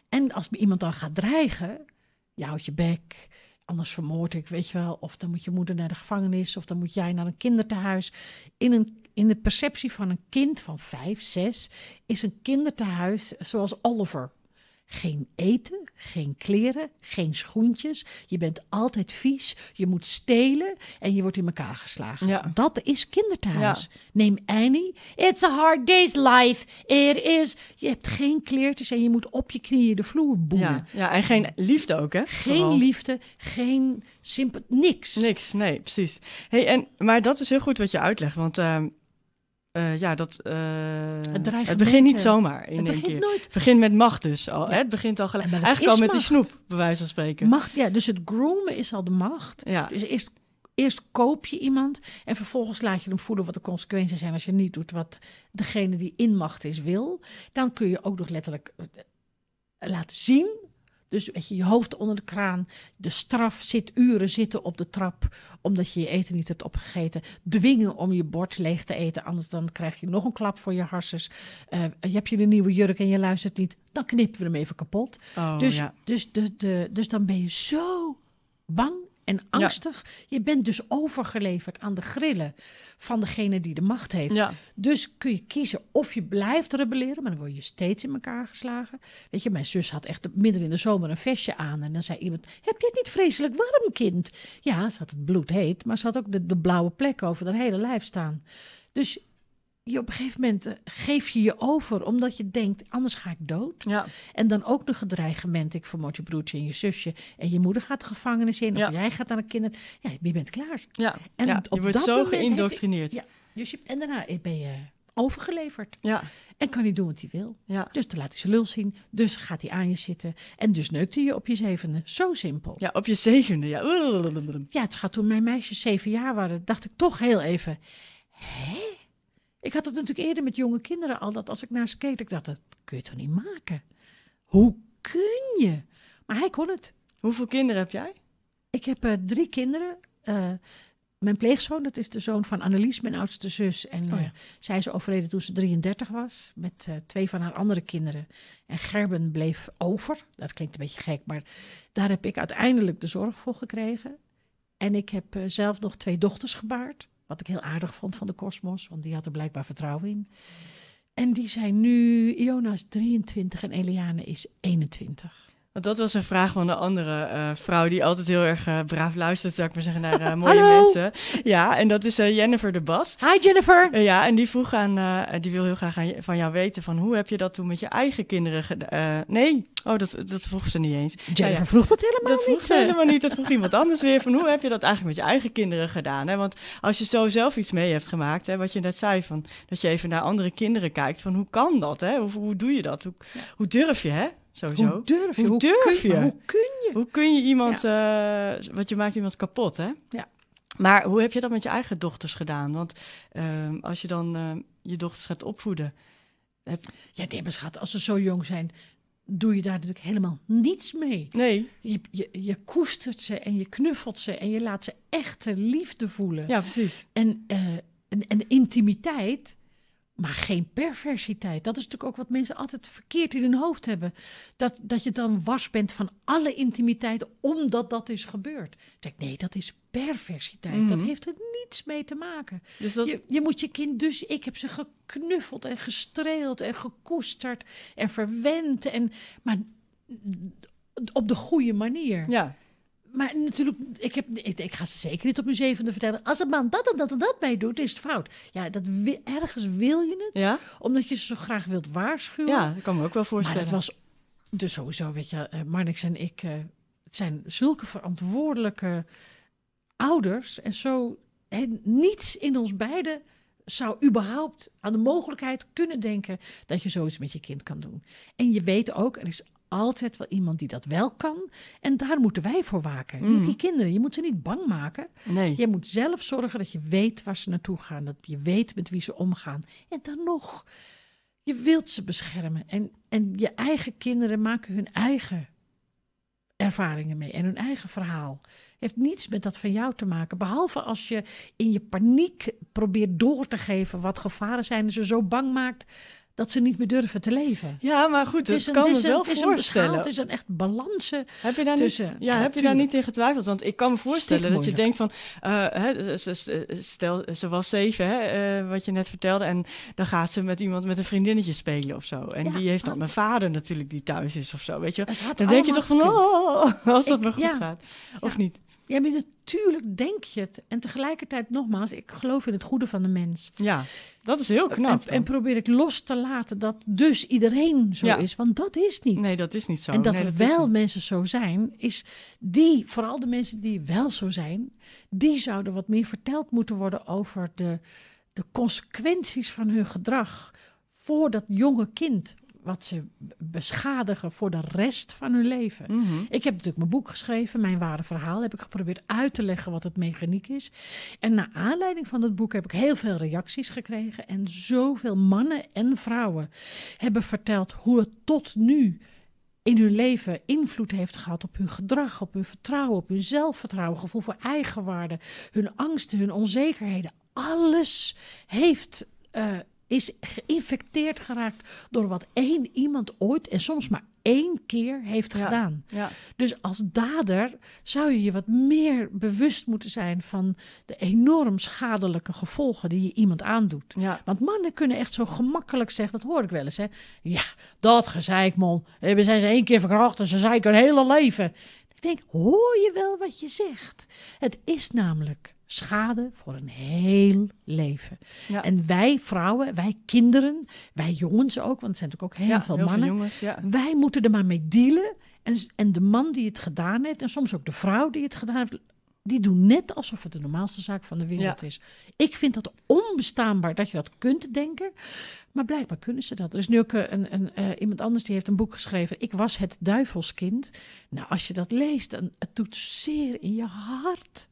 en als iemand dan gaat dreigen, je houdt je bek anders vermoord ik, weet je wel. Of dan moet je moeder naar de gevangenis, of dan moet jij naar een kindertehuis. In een in de perceptie van een kind van vijf, zes, is een kindertehuis zoals Oliver. Geen eten, geen kleren, geen schoentjes. Je bent altijd vies. Je moet stelen en je wordt in elkaar geslagen. Ja. Dat is kinderthuis. Neem Annie. It's a hard day's life. It is. Je hebt geen kleertjes en je moet op je knieën de vloer boenen. Ja, ja en geen liefde ook, hè? Geen liefde, geen simpel niks. Niks, nee, precies. Hey, en, maar dat is heel goed wat je uitlegt, want... Ehm, eh, ja, dat, uh, het, het, begint niet zomaar in één keer. Nooit. Het begint met macht dus al. Hè? Het begint al gelijk. Eigenlijk al met macht. die snoep, bij wijze van spreken. Macht, ja, dus het groomen is al de macht. Ja. Dus eerst, eerst koop je iemand en vervolgens laat je hem voelen wat de consequenties zijn als je niet doet wat degene die in macht is wil. Dan kun je ook nog letterlijk eh, laten zien dus weet je, je hoofd onder de kraan. De straf zit uren zitten op de trap. Omdat je je eten niet hebt opgegeten. Dwingen om je bord leeg te eten. Anders dan krijg je nog een klap voor je harses. Eh, heb je een nieuwe jurk en je luistert niet. Dan knippen we hem even kapot. Oh, dus, dus, dus, de, de, dus dan ben je zo bang en angstig. Je bent dus overgeleverd aan de grillen van degene die de macht heeft. Dus kun je kiezen of je blijft rebelleren, maar dan word je steeds in elkaar geslagen. Weet je, mijn zus had echt midden in de zomer een vestje aan en dan zei iemand: Heb je het niet vreselijk warm, kind? Ja, ze had het bloed heet, maar ze had ook de, de blauwe plek over haar hele lijf staan. Dus je op een gegeven moment eh, geef je je over, omdat je denkt, anders ga ik dood. Ja. En dan ook nog gedreigement, dreigement, ik vermoord je broertje en je zusje. En je moeder gaat de gevangenis in, of jij gaat aan de kinderen. Ja, je bent klaar. Ja, en je wordt zo geïndoctrineerd. ja, dus en daarna ben je overgeleverd. Ja. En kan hij doen wat hij wil. Ja. Dus dan laat hij zijn lul zien. Dus gaat hij aan je zitten. En dus neukt hij je op je zevende. Zo simpel. Ja, op je zevende. Ja, ja het schat, toen mijn meisjes zeven jaar waren, dacht ik toch heel even... Hé? Ik had het natuurlijk eerder met jonge kinderen al, dat als ik naar skate ik dacht, dat kun je toch niet maken? Hoe kun je? Maar hij kon het. Hoeveel kinderen heb jij? Ik heb eh, drie kinderen. Eh, mijn pleegzoon, dat is de zoon van Annelies, mijn oudste zus. En oh eh, zij is overleden toen ze 33 was, met twee van haar andere kinderen. En Gerben bleef over. Dat klinkt een beetje gek, maar daar heb ik uiteindelijk de zorg voor gekregen. En ik heb zelf nog twee dochters gebaard. Wat ik heel aardig vond van de kosmos, want die had er blijkbaar vertrouwen in. En die zijn nu, Iona is 23 en Eliane is 21. Want dat was een vraag van een andere eh, vrouw die altijd heel erg eh, braaf luistert, zou ik maar zeggen, naar eh, mooie mensen. Ja, en dat is Jennifer de Bas. Hi Jennifer! ja, en die vroeg aan, die wil heel graag aan, van jou weten van hoe heb je dat toen met je eigen kinderen gedaan? nee, oh, dat, dat vroeg ze niet eens. Nou Jennifer vroeg dat helemaal niet. Dat vroeg ze helemaal niet, dat vroeg iemand anders weer van hoe heb je dat eigenlijk met je eigen kinderen gedaan? Hè? Want als je zo zelf iets mee hebt gemaakt, hè, wat je net zei, van, dat je even naar andere kinderen kijkt, van hoe kan dat? Hè? Hoe, hoe doe je dat? Hoe, hoe durf je? Hè? Sowieso. Hoe durf je? Hoe, Kun, je? Hoe kun je iemand... Ja. Eh, want je maakt iemand kapot, hè? Ja. Maar hoe heb je dat met je eigen dochters gedaan? Want eh, als je dan eh, je dochters gaat opvoeden... Heb... Ja, nee, maar schat, als ze zo jong zijn... doe je daar natuurlijk helemaal niets mee. Nee. Je, je, je koestert ze en je knuffelt ze... en je laat ze echte liefde voelen. Ja, precies. En, en, en intimiteit maar geen perversiteit. Dat is natuurlijk ook wat mensen altijd verkeerd in hun hoofd hebben. Dat, dat je dan was bent van alle intimiteit omdat dat is gebeurd. Ik denk, nee, dat is perversiteit. Dat mhm. heeft er niets mee te maken. Dus dat... je, je moet je kind dus... Ik heb ze geknuffeld en gestreeld en gekoesterd en verwend. En, maar op de goede manier. Ja, maar natuurlijk, ik, heb, ik, ga ze zeker niet op mijn zevende vertellen. Als een man dat en dat en dat mee doet, is het fout. Ja, dat, ergens wil je het. Ja? Omdat je ze zo graag wilt waarschuwen. Ja, dat kan me ook wel voorstellen. het was dus sowieso, weet je, uh, Marnix en ik... Eh, het zijn zulke verantwoordelijke ouders. En zo, en niets in ons beiden zou überhaupt aan de mogelijkheid kunnen denken dat je zoiets met je kind kan doen. En je weet ook, er is altijd wel iemand die dat wel kan. En daar moeten wij voor waken. Niet mm. die kinderen. Je moet ze niet bang maken. Nee. Je moet zelf zorgen dat je weet waar ze naartoe gaan. Dat je weet met wie ze omgaan. En dan nog, je wilt ze beschermen. En, en je eigen kinderen maken hun eigen ervaringen mee en hun eigen verhaal. Heeft niets met dat van jou te maken. Behalve als je in je paniek probeert door te geven wat gevaren zijn en ze zo bang maakt dat ze niet meer durven te leven. Ja, maar goed, dat kan me wel voorstellen. Het is een echt balansen heb je daar tussen. ja, heb je daar niet in getwijfeld? Want ik kan me voorstellen dat je denkt van... Eh, stel, ze was zeven, hè, eh, wat je net vertelde... en dan gaat ze met iemand, met een vriendinnetje spelen of zo. En die heeft dan een oh. vader natuurlijk die thuis is of zo, weet je Dan denk je toch van, oh, als dat ik, maar goed gaat. Of niet? Ja, maar natuurlijk denk je het. En tegelijkertijd, nogmaals, ik geloof in het goede van de mens. Ja, dat is heel knap. En, probeer ik los te laten dat dus iedereen zo is. Want dat is niet. Nee, dat is niet zo. En dat er wel mensen zo zijn, is die, vooral de mensen die wel zo zijn, die zouden wat meer verteld moeten worden over de, de consequenties van hun gedrag voor dat jonge kind wat ze beschadigen voor de rest van hun leven. Mhm. Ik heb natuurlijk mijn boek geschreven, mijn ware verhaal. Heb ik geprobeerd uit te leggen wat het mechaniek is. En naar aanleiding van dat boek heb ik heel veel reacties gekregen. En zoveel mannen en vrouwen hebben verteld hoe het tot nu in hun leven invloed heeft gehad op hun gedrag, op hun vertrouwen, op hun zelfvertrouwen, gevoel voor eigenwaarde, hun angsten, hun onzekerheden. Alles heeft uh, is geïnfecteerd geraakt door wat één iemand ooit en soms maar één keer heeft gedaan. Ja. Dus als dader zou je je wat meer bewust moeten zijn van de enorm schadelijke gevolgen die je iemand aandoet. Ja. Want mannen kunnen echt zo gemakkelijk zeggen, dat hoor ik wel eens, hè? Ja, dat gezeik, man. Eh, we zijn ze één keer verkracht en ze zeiken hun hele leven. Ik denk, hoor je wel wat je zegt? Het is namelijk schade voor een heel leven. En wij vrouwen, wij kinderen, wij jongens ook, want het zijn natuurlijk ook heel veel mannen. Wij moeten er maar mee dealen. En, en de man die het gedaan heeft, en soms ook de vrouw die het gedaan heeft, die doen net alsof het de normaalste zaak van de wereld is. Ik vind dat onbestaanbaar dat je dat kunt denken. Maar blijkbaar kunnen ze dat. Er is nu ook eh, een, een eh, iemand anders die heeft een boek geschreven. Ik was het duivelskind. Nou, als je dat leest, dan het doet zeer in je hart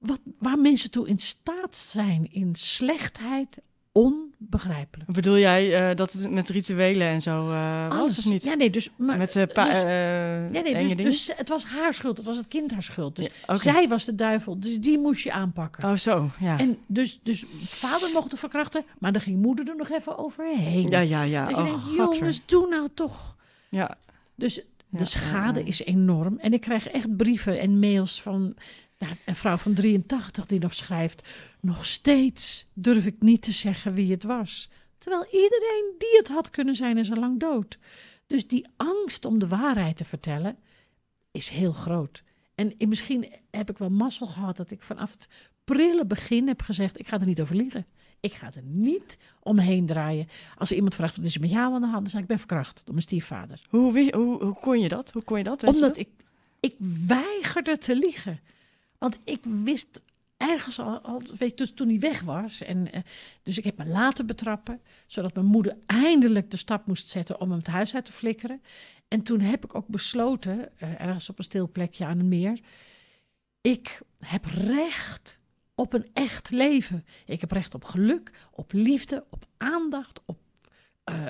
wat, waar mensen toe in staat zijn in slechtheid, onbegrijpelijk. Bedoel jij eh, dat het met rituelen en zo eh, alles of niet? Ja, nee, dus... Maar, met uh, dus, ja, nee, dus, dus, het was haar schuld, het was het kind haar schuld. Dus zij was de duivel, dus die moest je aanpakken. Oh, zo, ja. En dus, dus vader mocht de verkrachten, maar dan ging moeder er nog even overheen. Ja, ja, ja. En oh, denk, jongens, doe nou toch. Ja. Dus de schade is enorm. En ik krijg echt brieven en mails van nou, een vrouw van 83 die nog schrijft. Nog steeds durf ik niet te zeggen wie het was. Terwijl iedereen die het had kunnen zijn is al lang dood. Dus die angst om de waarheid te vertellen is heel groot. En misschien heb ik wel mazzel gehad dat ik vanaf het prille begin heb gezegd: ik ga er niet over liegen. Ik ga er niet omheen draaien. Als iemand vraagt wat is er met jou aan de hand, dan zeg ik: ben verkracht door mijn stiefvader. Hoe, hoe kon je dat? Hoe kon je dat? Omdat ik, ik weigerde te liegen. Want ik wist ergens al, weet, dus toen hij weg was. En, eh, dus ik heb me laten betrappen, zodat mijn moeder eindelijk de stap moest zetten om hem het huis uit te flikkeren. En toen heb ik ook besloten, eh, ergens op een stil plekje aan een meer, ik heb recht op een echt leven. Ik heb recht op geluk, op liefde, op aandacht, op eh,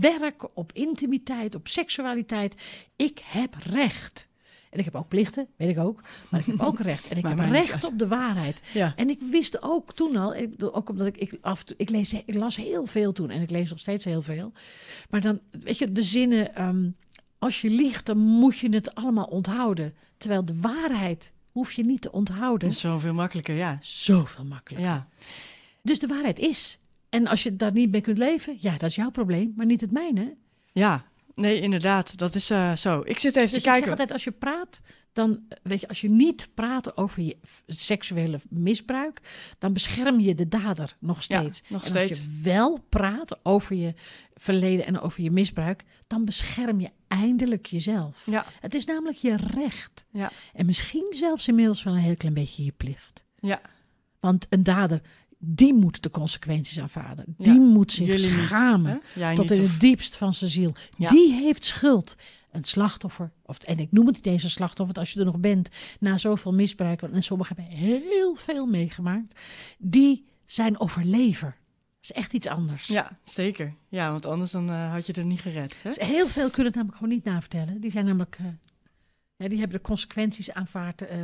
werk, op intimiteit, op seksualiteit. Ik heb recht. En ik heb ook plichten, weet ik ook. Maar ik heb ook recht. En ik heb recht op de waarheid. Ja. En ik wist ook toen al, ook omdat ik, ik af ik, lees, ik las heel veel toen en ik lees nog steeds heel veel. Maar dan, weet je, de zinnen. Ehm, als je liegt, dan moet je het allemaal onthouden. Terwijl de waarheid hoef je niet te onthouden. Zoveel makkelijker, ja. Zoveel makkelijker. Ja. Dus de waarheid is. En als je daar niet mee kunt leven, ja, dat is jouw probleem, maar niet het mijne. Ja, nee, inderdaad. Dat is eh, zo. Ik zit even dus te kijken. Ik zeg altijd, als je praat, dan weet je, als je niet praat over je seksuele misbruik, dan bescherm je de dader nog steeds. nog en steeds. als je wel praat over je verleden en over je misbruik, dan bescherm je eindelijk jezelf. Ja. Het is namelijk je recht. Ja. En misschien zelfs inmiddels wel een heel klein beetje je plicht. Ja. Want een dader die moet de consequenties aanvaarden. Die moet zich schamen tot in het diepst van zijn ziel. Die heeft schuld. Een slachtoffer, of, en ik noem het niet eens een slachtoffer als je er nog bent, na zoveel misbruik, want en sommigen hebben heel veel meegemaakt, die zijn overlever. Dat is echt iets anders. Ja, zeker. Ja, want anders dan, eh, had je er niet gered. Hè? Dus heel veel kunnen het namelijk gewoon niet navertellen. Die zijn namelijk, eh, ja, die hebben de consequenties aanvaard. Eh,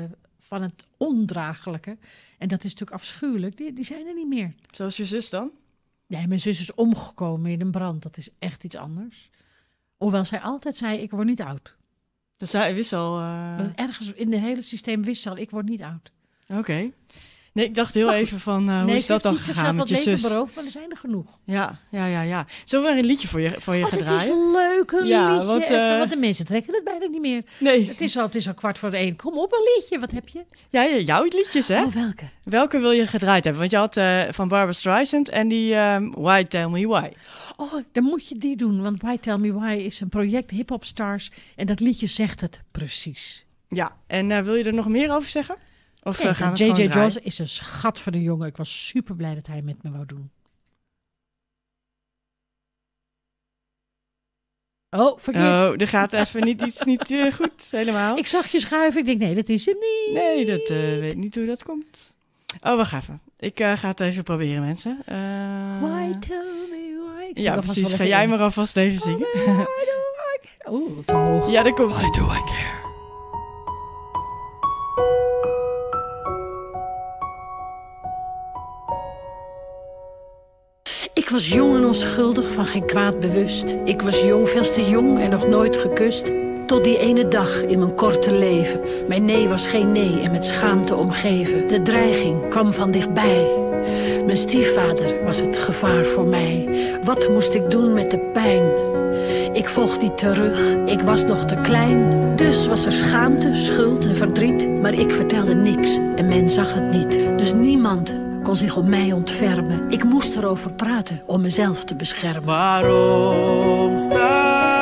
van het ondraaglijke. En dat is natuurlijk afschuwelijk. Die, die zijn er niet meer. Zoals je zus dan? Nee, mijn zus is omgekomen in een brand. Dat is echt iets anders. Hoewel zij altijd zei, ik word niet oud. Dus zij wist al... Eh, ergens in het hele systeem wist ze al, ik word niet oud. Oké. Nee, ik dacht heel oh. even van eh, hoe is dat dan gegaan met je zus? Nee, beroofd, maar er zijn er genoeg. Ja, ja, ja, ja. Zullen we een liedje voor je, voor je oh, gaan is een ja, liedje. Eh, want de mensen trekken het bijna niet meer. Nee. Het is al, het is al kwart voor één. Kom op, een liedje. Wat heb je? Ja, ja jouw liedjes, hè? Oh, welke? Welke wil je gedraaid hebben? Want je had eh, van Barbara Streisand en die ehm, Why Tell Me Why. Oh, dan moet je die doen, want Why Tell Me Why is een project Hip Hop Stars. En dat liedje zegt het precies. Ja, en wil je er nog meer over zeggen? Of JJ eh, Jones is een schat van een jongen. Ik was super blij dat hij met me wou doen. Oh, verkeerd. Oh, er gaat even niet iets niet eh, goed helemaal. Ik zag je schuiven. Ik denk, nee, dat is hem niet. Nee, dat uh, weet niet hoe dat komt. Oh, wacht even. Ik ga het even proberen, mensen. ja, precies. Ga jij maar alvast deze zingen. Oh, why do Ja, dat komt. Why do I care? Ik was jong en onschuldig, van geen kwaad bewust. Ik was jong, veel te jong en nog nooit gekust. Tot die ene dag in mijn korte leven. Mijn nee was geen nee en met schaamte omgeven. De dreiging kwam van dichtbij. Mijn stiefvader was het gevaar voor mij. Wat moest ik doen met de pijn? Ik vocht niet terug, ik was nog te klein. Dus was er schaamte, schuld en verdriet. Maar ik vertelde niks en men zag het niet. Dus niemand kon zich om mij ontfermen. Ik moest erover praten om mezelf te beschermen. Waarom sta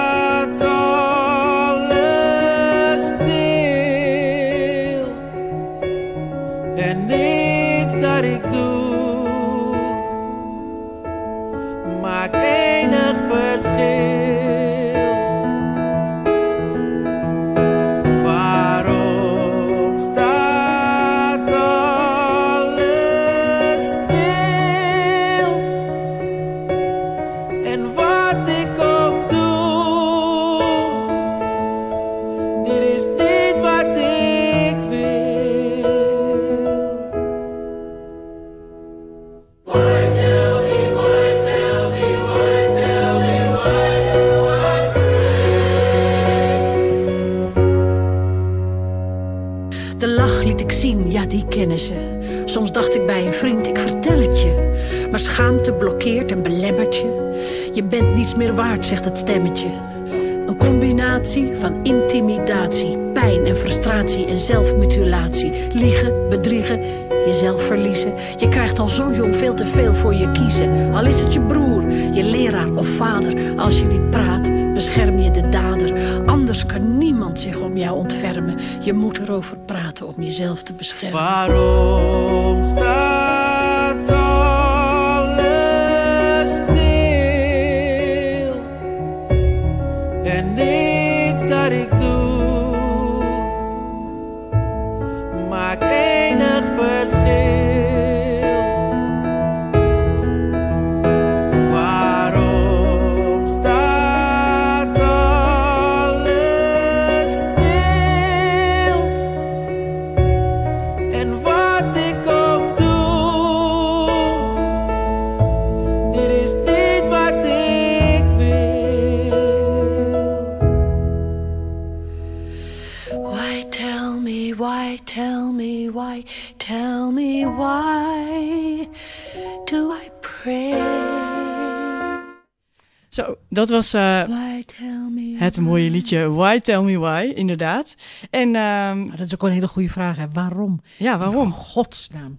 Je moet erover praten om jezelf te beschermen. Waarom why do I pray? Zo, dat was eh, het mooie liedje Why Tell Me Why, inderdaad. En, ehm, nou, dat is ook een hele goede vraag, hè? Waarom? Ja, waarom? In godsnaam.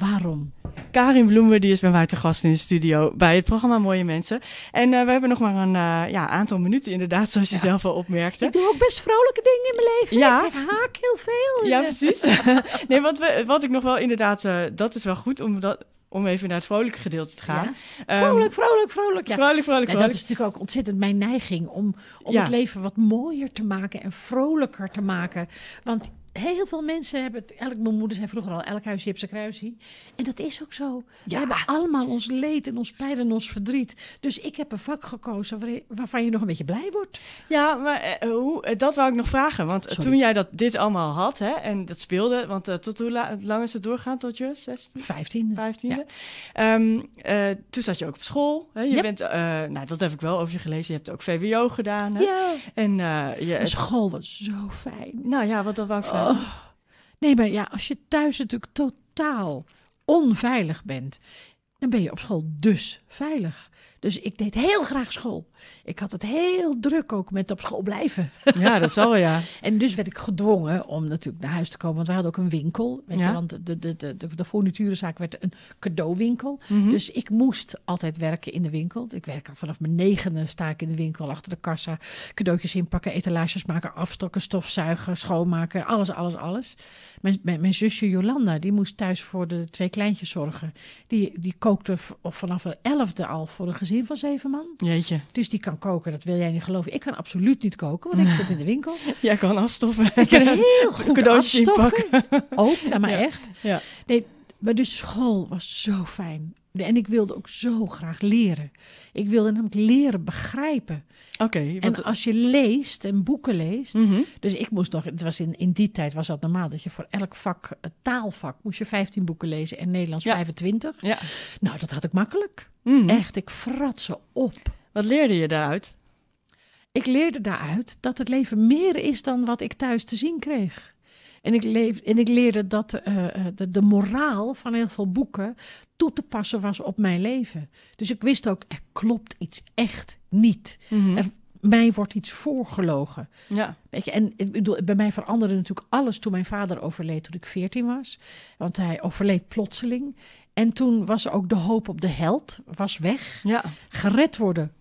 Waarom? Karin Bloemen die is bij mij te gast in de studio bij het programma Mooie Mensen. En eh, we hebben nog maar een eh, ja, aantal minuten, inderdaad, zoals je zelf al opmerkte. Ik doe ook best vrolijke dingen in mijn leven. Ja. Ik haak heel veel. Ja, precies. nee, wat, we, wat ik nog wel inderdaad, eh, dat is wel goed om dat, om even naar het vrolijke gedeelte te gaan. Ja. Ehm, vrolijk, vrolijk, vrolijk. Ja. Vrolijk, vrolijk, vrolijk. dat is natuurlijk ook ontzettend mijn neiging om, om het leven wat mooier te maken en vrolijker te maken. Want heel veel mensen hebben het. Elk, mijn moeder zei vroeger al: elk huisje heeft zijn kruisje. En dat is ook zo. Ja. We hebben allemaal ons leed en ons pijn en ons verdriet. Dus ik heb een vak gekozen waarvan je nog een beetje blij wordt. Ja, maar eh, hoe, eh, dat wou ik nog vragen. Want eh, toen jij dat, dit allemaal had hè, en dat speelde. Want tot hoe lang is het doorgaan? Tot je 16? 15. 15. Ja. Ehm, toen zat je ook op school. Hè? Je bent, nou, dat heb ik wel over je gelezen. Je hebt ook VWO gedaan. Hè? Ja. En, je, school was zo fijn. Nou ja, wat dat wou ik vragen. Oh. Nee, maar ja, als je thuis natuurlijk totaal onveilig bent, dan ben je op school dus veilig. Dus ik deed heel graag school ik had het heel druk ook met op school blijven. Ja, dat zal ja. en dus werd ik gedwongen om natuurlijk naar huis te komen. Want wij hadden ook een winkel. Weet je, want de, de, de, de, werd een cadeauwinkel. Mhm. Dus ik moest altijd werken in de winkel. Ik werk al vanaf mijn negende sta ik in de winkel achter de kassa. Cadeautjes inpakken, etalages maken, afstokken, stofzuigen, schoonmaken. Alles, alles, alles. Mijn, mijn, zusje Jolanda, die moest thuis voor de twee kleintjes zorgen. Die, die kookte vanaf de elfde al voor een gezin van zeven man. Jeetje. Dus die kan koken, dat wil jij niet geloven. Ik kan absoluut niet koken, want ik zit in de winkel. Jij kan afstoffen. Ik kan heel goed cadeautjes afstoffen. Inpakken. Ook, nou maar echt. Ja. Nee, maar de school was zo fijn. En ik wilde ook zo graag leren. Ik wilde namelijk leren begrijpen. Oké. En als je leest en boeken leest. Mhm. Dus ik moest nog. Het was in, in die tijd was dat normaal. Dat je voor elk vak, eh, taalvak, moest je 15 boeken lezen. En Nederlands 25. Ja. Nou, dat had ik makkelijk. Mhm. Echt, ik frat ze op. Wat leerde je daaruit? Ik leerde daaruit dat het leven meer is dan wat ik thuis te zien kreeg. En ik, leef, en ik leerde dat eh, eh, de, de moraal van heel veel boeken toe te passen was op mijn leven. Dus ik wist ook, er klopt iets echt niet. Mm er, mij wordt iets voorgelogen. Ja. Weet je, en ik bedoel, bij mij veranderde natuurlijk alles toen mijn vader overleed toen ik 14 was. Want hij overleed plotseling. En toen was ook de hoop op de held, was weg. Ja. Gered worden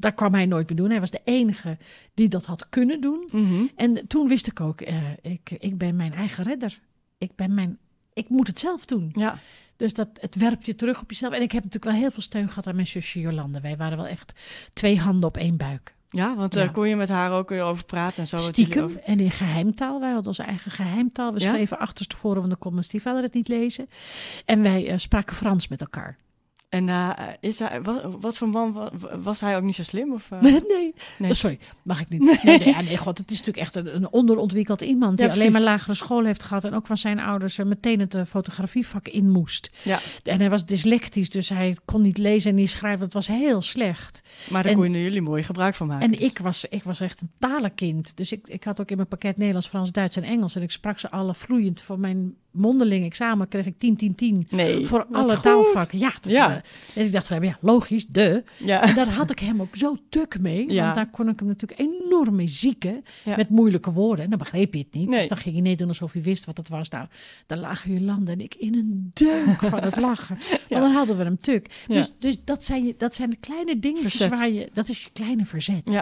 daar kwam hij nooit meer doen. Hij was de enige die dat had kunnen doen. Mhm. En toen wist ik ook, uh, ik, ik ben mijn eigen redder. Ik, ben mijn, ik moet het zelf doen. Ja. Dus dat, het werpt je terug op jezelf. En ik heb natuurlijk wel heel veel steun gehad aan mijn zusje Jolande. Wij waren wel echt twee handen op één buik. Ja, want eh, ja. kon je met haar ook over praten en zo? Stiekem en in geheimtaal. Wij hadden onze eigen geheimtaal. We schreven achterstevoren, van de kon die vader het niet lezen. En wij eh, spraken Frans met elkaar. En uh, is hij, wat, wat voor man was, hij ook niet zo slim? Of, eh? nee, nee. Eh, sorry, mag ik niet. Nee, nee, god, het is natuurlijk echt een, onderontwikkeld iemand die alleen maar lagere school heeft gehad en ook van zijn ouders meteen het fotografievak in moest. Ja. En hij was dyslectisch, dus hij kon niet lezen en niet schrijven. Dat was heel slecht. Maar daar kunnen konden jullie mooi gebruik van maken. En dus. ik, was, ik was echt een talenkind, dus ik, ik had ook in mijn pakket Nederlands, Frans, Duits en Engels en ik sprak ze alle vloeiend voor mijn mondeling examen kreeg ik 10, 10, 10 nee, voor alle taalvakken. Ja, dat, en ik dacht, ja, logisch, de. En daar had ik hem ook zo tuk mee, want daar kon ik hem natuurlijk enorm mee zieken met moeilijke woorden. En dan begreep je het niet, dus dan ging je niet doen alsof je wist wat het was. Nou, dan lagen Jolanden en ik in een deuk van het lachen, want dan hadden we hem tuk. Dus, dus dat, zijn, dat zijn de kleine dingetjes waar je, dat is je kleine verzet.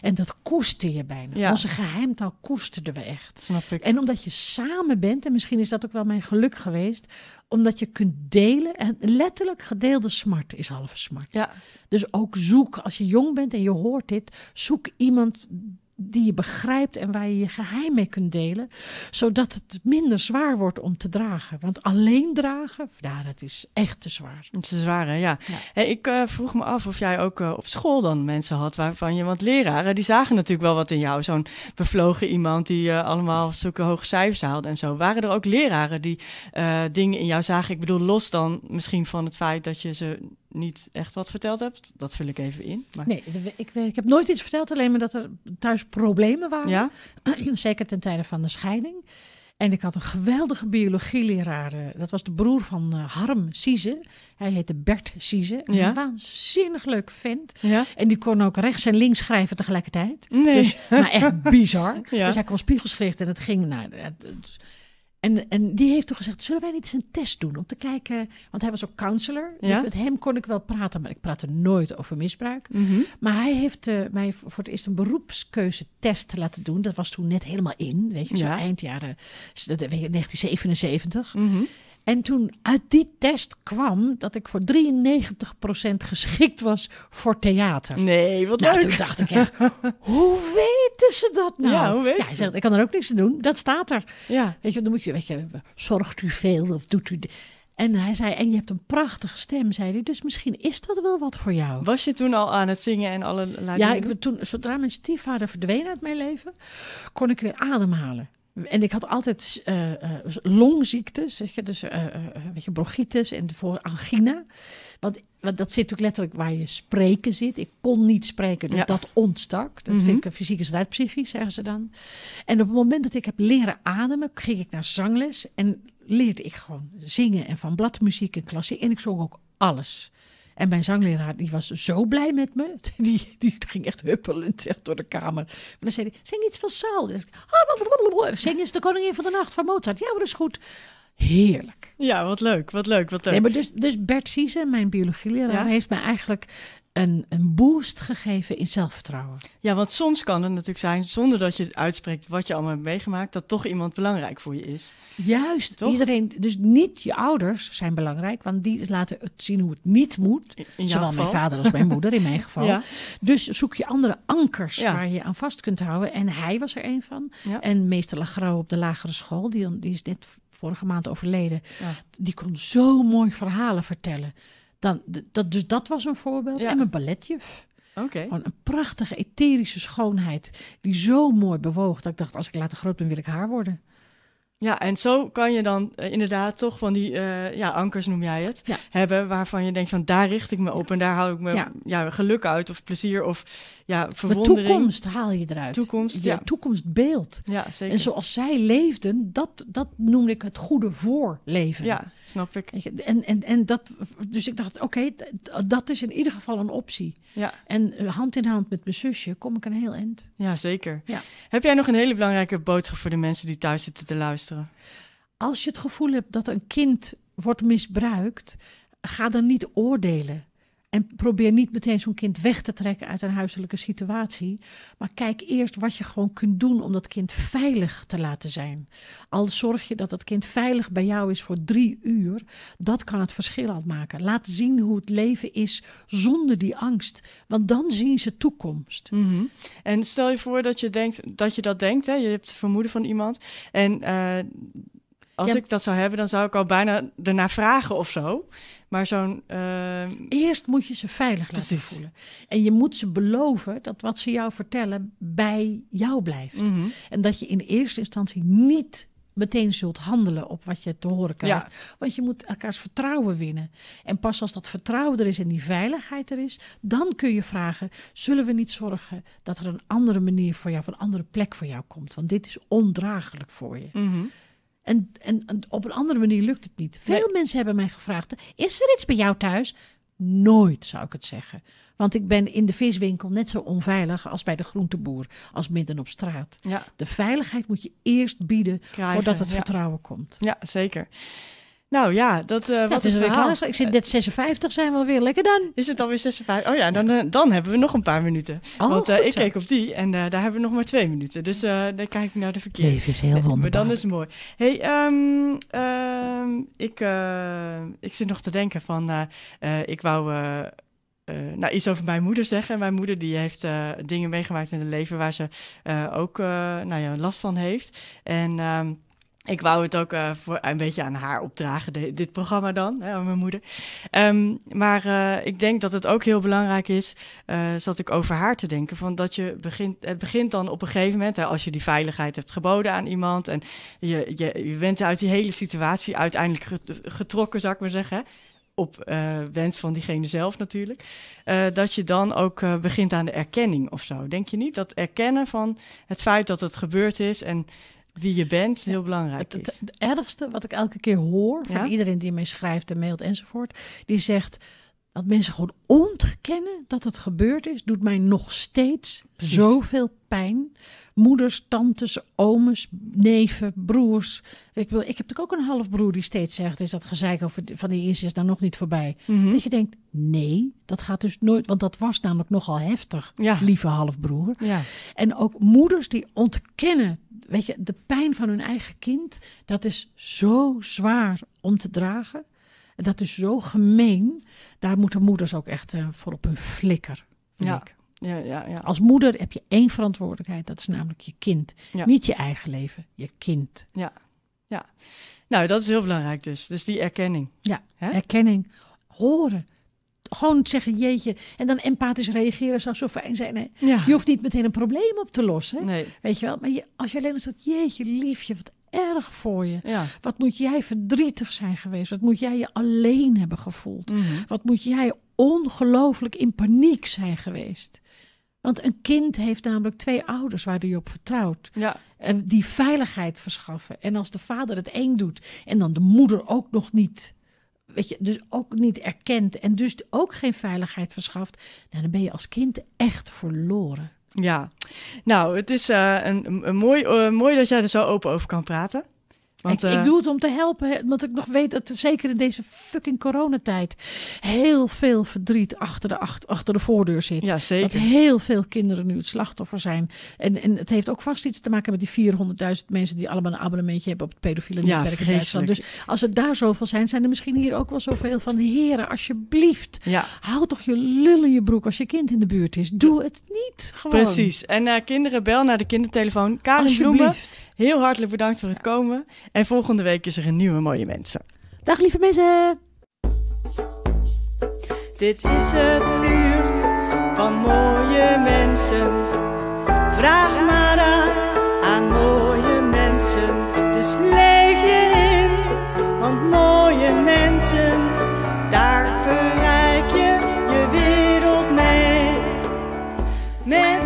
En dat koester je bijna. Onze geheimtaal koesterden we echt. Snap ik. En omdat je samen bent, en misschien is dat ook wel mijn geluk geweest. Omdat je kunt delen. En letterlijk gedeelde smart is halve smart. Ja. Dus ook zoek, als je jong bent en je hoort dit, zoek iemand die je begrijpt en waar je je geheim mee kunt delen, zodat het minder zwaar wordt om te dragen. Want alleen dragen, ja, dat is echt te zwaar. Te zwaar, ja. ik eh, vroeg me af of jij ook eh, op school dan mensen had waarvan je, want leraren die zagen natuurlijk wel wat in jou, zo'n bevlogen iemand die eh, allemaal zulke hoge cijfers haalde en zo. Waren er ook leraren die dingen in jou zagen? Ik bedoel, los dan misschien van het feit dat je ze niet echt wat verteld hebt. Dat vul ik even in. Maar... Nee, ik, ik, heb nooit iets verteld, alleen maar dat er thuis problemen waren. Ja? Zeker ten tijde van de scheiding. En ik had een geweldige biologieleraar. Eh, dat was de broer van eh, Harm Sieze. Hij heette Bert Sieze. Een ja? waanzinnig leuk vent. Ja? En die kon ook rechts en links schrijven tegelijkertijd. Nee. Dus, maar echt bizar. Ja. Dus hij kon spiegels en het ging... Nou, en, en die heeft toen gezegd, zullen wij niet eens een test doen om te kijken... Want hij was ook counselor, dus ja? dus met hem kon ik wel praten... maar ik praatte nooit over misbruik. Mhm. Maar hij heeft eh, mij voor het eerst een beroepskeuzetest laten doen. Dat was toen net helemaal in, weet je, zo ja. eind jaren 1977. Mm en toen uit die test kwam dat ik voor 93% geschikt was voor theater. Nee, wat nou, leuk. Toen dacht ik, hoe weten ze dat nou? Ja, hoe zegt, ik kan er ook niks aan doen, dat staat er. Ja. Weet je, dan moet je, weet je, zorgt u veel of doet u... En hij zei, en je hebt een prachtige stem, zei hij. Dus misschien is dat wel wat voor jou. Was je toen al aan het zingen en alle... Ja, ik ben toen, zodra mijn stiefvader verdween uit mijn leven, kon ik weer ademhalen. En ik had altijd eh, eh, longziektes, zeg je, dus uh, bronchitis en voor angina. Want, want, dat zit natuurlijk letterlijk waar je spreken zit. Ik kon niet spreken, dus dat ontstak. Dat vind mhm. ik fysiek is uit psychisch, zeggen ze dan. En op het moment dat ik heb leren ademen, ging ik naar zangles en leerde ik gewoon zingen en van bladmuziek en klassiek. En ik zong ook alles. En mijn zangleraar die was zo blij met me. Die, die ging echt huppelend zeg, door de kamer. Maar dan zei hij, zing iets van Saal. Ah, zing eens de koningin van de nacht van Mozart. Ja, dat is goed. Heerlijk. Ja, wat leuk, wat leuk, wat leuk. Nee, maar dus, dus Bert Siezen, mijn biologieleraar, ja? heeft me eigenlijk een, een boost gegeven in zelfvertrouwen. Ja, want soms kan het natuurlijk zijn, zonder dat je uitspreekt wat je allemaal hebt meegemaakt, dat toch iemand belangrijk voor je is. Juist, toch? iedereen. Dus niet je ouders zijn belangrijk, want die laten het zien hoe het niet moet. In Zowel geval. mijn vader als mijn moeder in mijn geval. Ja. Dus zoek je andere ankers waar je aan vast kunt houden. En hij was er een van. Ja. En meester Lagro op de lagere school, die, die is net vorige maand overleden, die kon zo mooi verhalen vertellen. Dan, dat, dus dat was een voorbeeld. En mijn balletje. Gewoon een prachtige etherische schoonheid die zo mooi bewoog dat ik dacht, als ik later groot ben wil ik haar worden. Ja, en zo kan je dan eh, inderdaad toch van die eh, ja, ankers, noem jij het, hebben waarvan je denkt van daar richt ik me op en daar haal ik me ja. geluk uit of plezier of ja, verwondering. De toekomst haal je eruit. Toekomst, je toekomstbeeld. Ja, zeker. En zoals zij leefden, dat, dat noemde ik het goede voorleven. Ja, snap ik. En, en, en dat, dus ik dacht, oké, dat is in ieder geval een optie. Ja. En eh, hand in hand met mijn zusje kom ik een heel eind. Ja, zeker. Ja. Heb jij nog een hele belangrijke boodschap voor de mensen die thuis zitten te luisteren? Als je het gevoel hebt dat een kind wordt misbruikt, ga dan niet oordelen. En probeer niet meteen zo'n kind weg te trekken uit een huiselijke situatie. Maar kijk eerst wat je gewoon kunt doen om dat kind veilig te laten zijn. Al zorg je dat dat kind veilig bij jou is voor drie uur, dat kan het verschil al maken. Laat zien hoe het leven is zonder die angst. Want dan zien ze toekomst. Mhm. En stel je voor dat je, denkt, dat je dat denkt, hè? je hebt het vermoeden van iemand. En eh, als ik dat zou hebben, dan zou ik al bijna ernaar vragen of zo. Maar zo'n. Ehm, Eerst moet je ze veilig laten voelen. En je moet ze beloven dat wat ze jou vertellen bij jou blijft. Mhm. En dat je in eerste instantie niet meteen zult handelen op wat je te horen krijgt. Want je moet elkaars vertrouwen winnen. En pas als dat vertrouwen er is en die veiligheid er is, dan kun je vragen: zullen we niet zorgen dat er een andere manier voor jou, van een andere plek voor jou komt? Want dit is ondraaglijk voor je. Mhm. En, en, op een andere manier lukt het niet. Veel mensen hebben mij gevraagd: is er iets bij jou thuis? Nooit zou ik het zeggen. Want ik ben in de viswinkel net zo onveilig als bij de groenteboer, als midden op straat. De veiligheid moet je eerst bieden voordat het vertrouwen komt. Ja, zeker. Nou ja, dat uh, wat is het verhaal. Klaar. Ik zit eh, net 56, zijn we alweer. Lekker dan. Is het alweer 56? Oh ja, dan, eh, dan hebben we nog een paar minuten. Oh, Want ik keek op die en daar hebben we nog maar twee minuten. Dus dan kijk ik naar de verkeer. Leven is heel wonderbaar. Maar dan is het mooi. hey, ehm, ehm, ik, ik zit nog te denken van... ik wou... nou, iets over mijn moeder zeggen. Mijn moeder die heeft dingen meegemaakt in het leven waar ze ook nou ja, last van heeft. En ehm, ik wou het ook eh, voor, een beetje aan haar opdragen, dit programma dan, hè, aan mijn moeder. Ehm, maar eh, ik denk dat het ook heel belangrijk is, eh, zat ik over haar te denken, van dat je begint, het begint dan op een gegeven moment, hè, als je die veiligheid hebt geboden aan iemand en je, je, bent uit die hele situatie uiteindelijk getrokken, zou ik maar zeggen, op wens van diegene zelf natuurlijk, dat je dan ook begint aan de erkenning of zo. Denk je niet? Dat erkennen van het feit dat het gebeurd is en wie je bent, heel belangrijk het, is. Het, ergste wat ik elke keer hoor van iedereen die mij schrijft en mailt enzovoort, die zegt dat mensen gewoon ontkennen dat het gebeurd is, doet mij nog steeds zoveel pijn. Moeders, tantes, ooms, neven, broers. Ik, wil, ik heb natuurlijk ook een halfbroer die steeds zegt: Is dat gezeik over van die eerste is dan nog niet voorbij? Mhm. Dat je denkt: Nee, dat gaat dus nooit. Want dat was namelijk nogal heftig, lieve halfbroer. Ja. En ook moeders die ontkennen weet je, de pijn van hun eigen kind, dat is zo zwaar om te dragen. En dat is zo gemeen. Daar moeten moeders ook echt uh, voor op hun flikker. Ja. Ja, ja, ja. Als moeder heb je één verantwoordelijkheid, dat is namelijk je kind. Niet je eigen leven, je kind. Ja, ja. Nou, dat is heel belangrijk dus. Dus die erkenning. Ja, erkenning. Horen gewoon zeggen, jeetje. En dan empathisch reageren zou zo fijn zijn. Hè? Je hoeft niet meteen een probleem op te lossen. Weet je wel? Maar je, als je alleen eens zegt, jeetje liefje, wat erg voor je. Wat moet jij verdrietig zijn geweest? Wat moet jij je alleen hebben gevoeld? Mhm. Wat moet jij ongelooflijk in paniek zijn geweest? Want een kind heeft namelijk twee ouders waar hij op vertrouwt. Ja. En die veiligheid verschaffen. En als de vader het één doet en dan de moeder ook nog niet weet je, dus ook niet erkend en dus ook geen veiligheid verschaft, nou, dan ben je als kind echt verloren. Ja, nou, het is eh, een, een mooi, eh, mooi dat jij er zo open over kan praten. Want, ik, eh, doe het om te helpen, want ik nog weet dat zeker in deze fucking coronatijd heel veel verdriet achter de, achter de voordeur zit. Ja, zeker. Dat heel veel kinderen nu het slachtoffer zijn. En, en het heeft ook vast iets te maken met die 400.000 mensen die allemaal een abonnementje hebben op het pedofiele ja, netwerk Dus als het daar zoveel zijn, zijn er misschien hier ook wel zoveel van. Heren, alsjeblieft, ja. toch je lullen in je broek als je kind in de buurt is. Doe het niet gewoon. Precies. En naar eh, kinderen, bel naar de kindertelefoon. Karin Bloemen Heel hartelijk bedankt voor het komen. En volgende week is er een nieuwe Mooie Mensen. Dag lieve mensen. Dit is het uur van mooie mensen. Vraag maar aan, aan mooie mensen. Dus leef je in, want mooie mensen, daar verrijk je je wereld mee. Met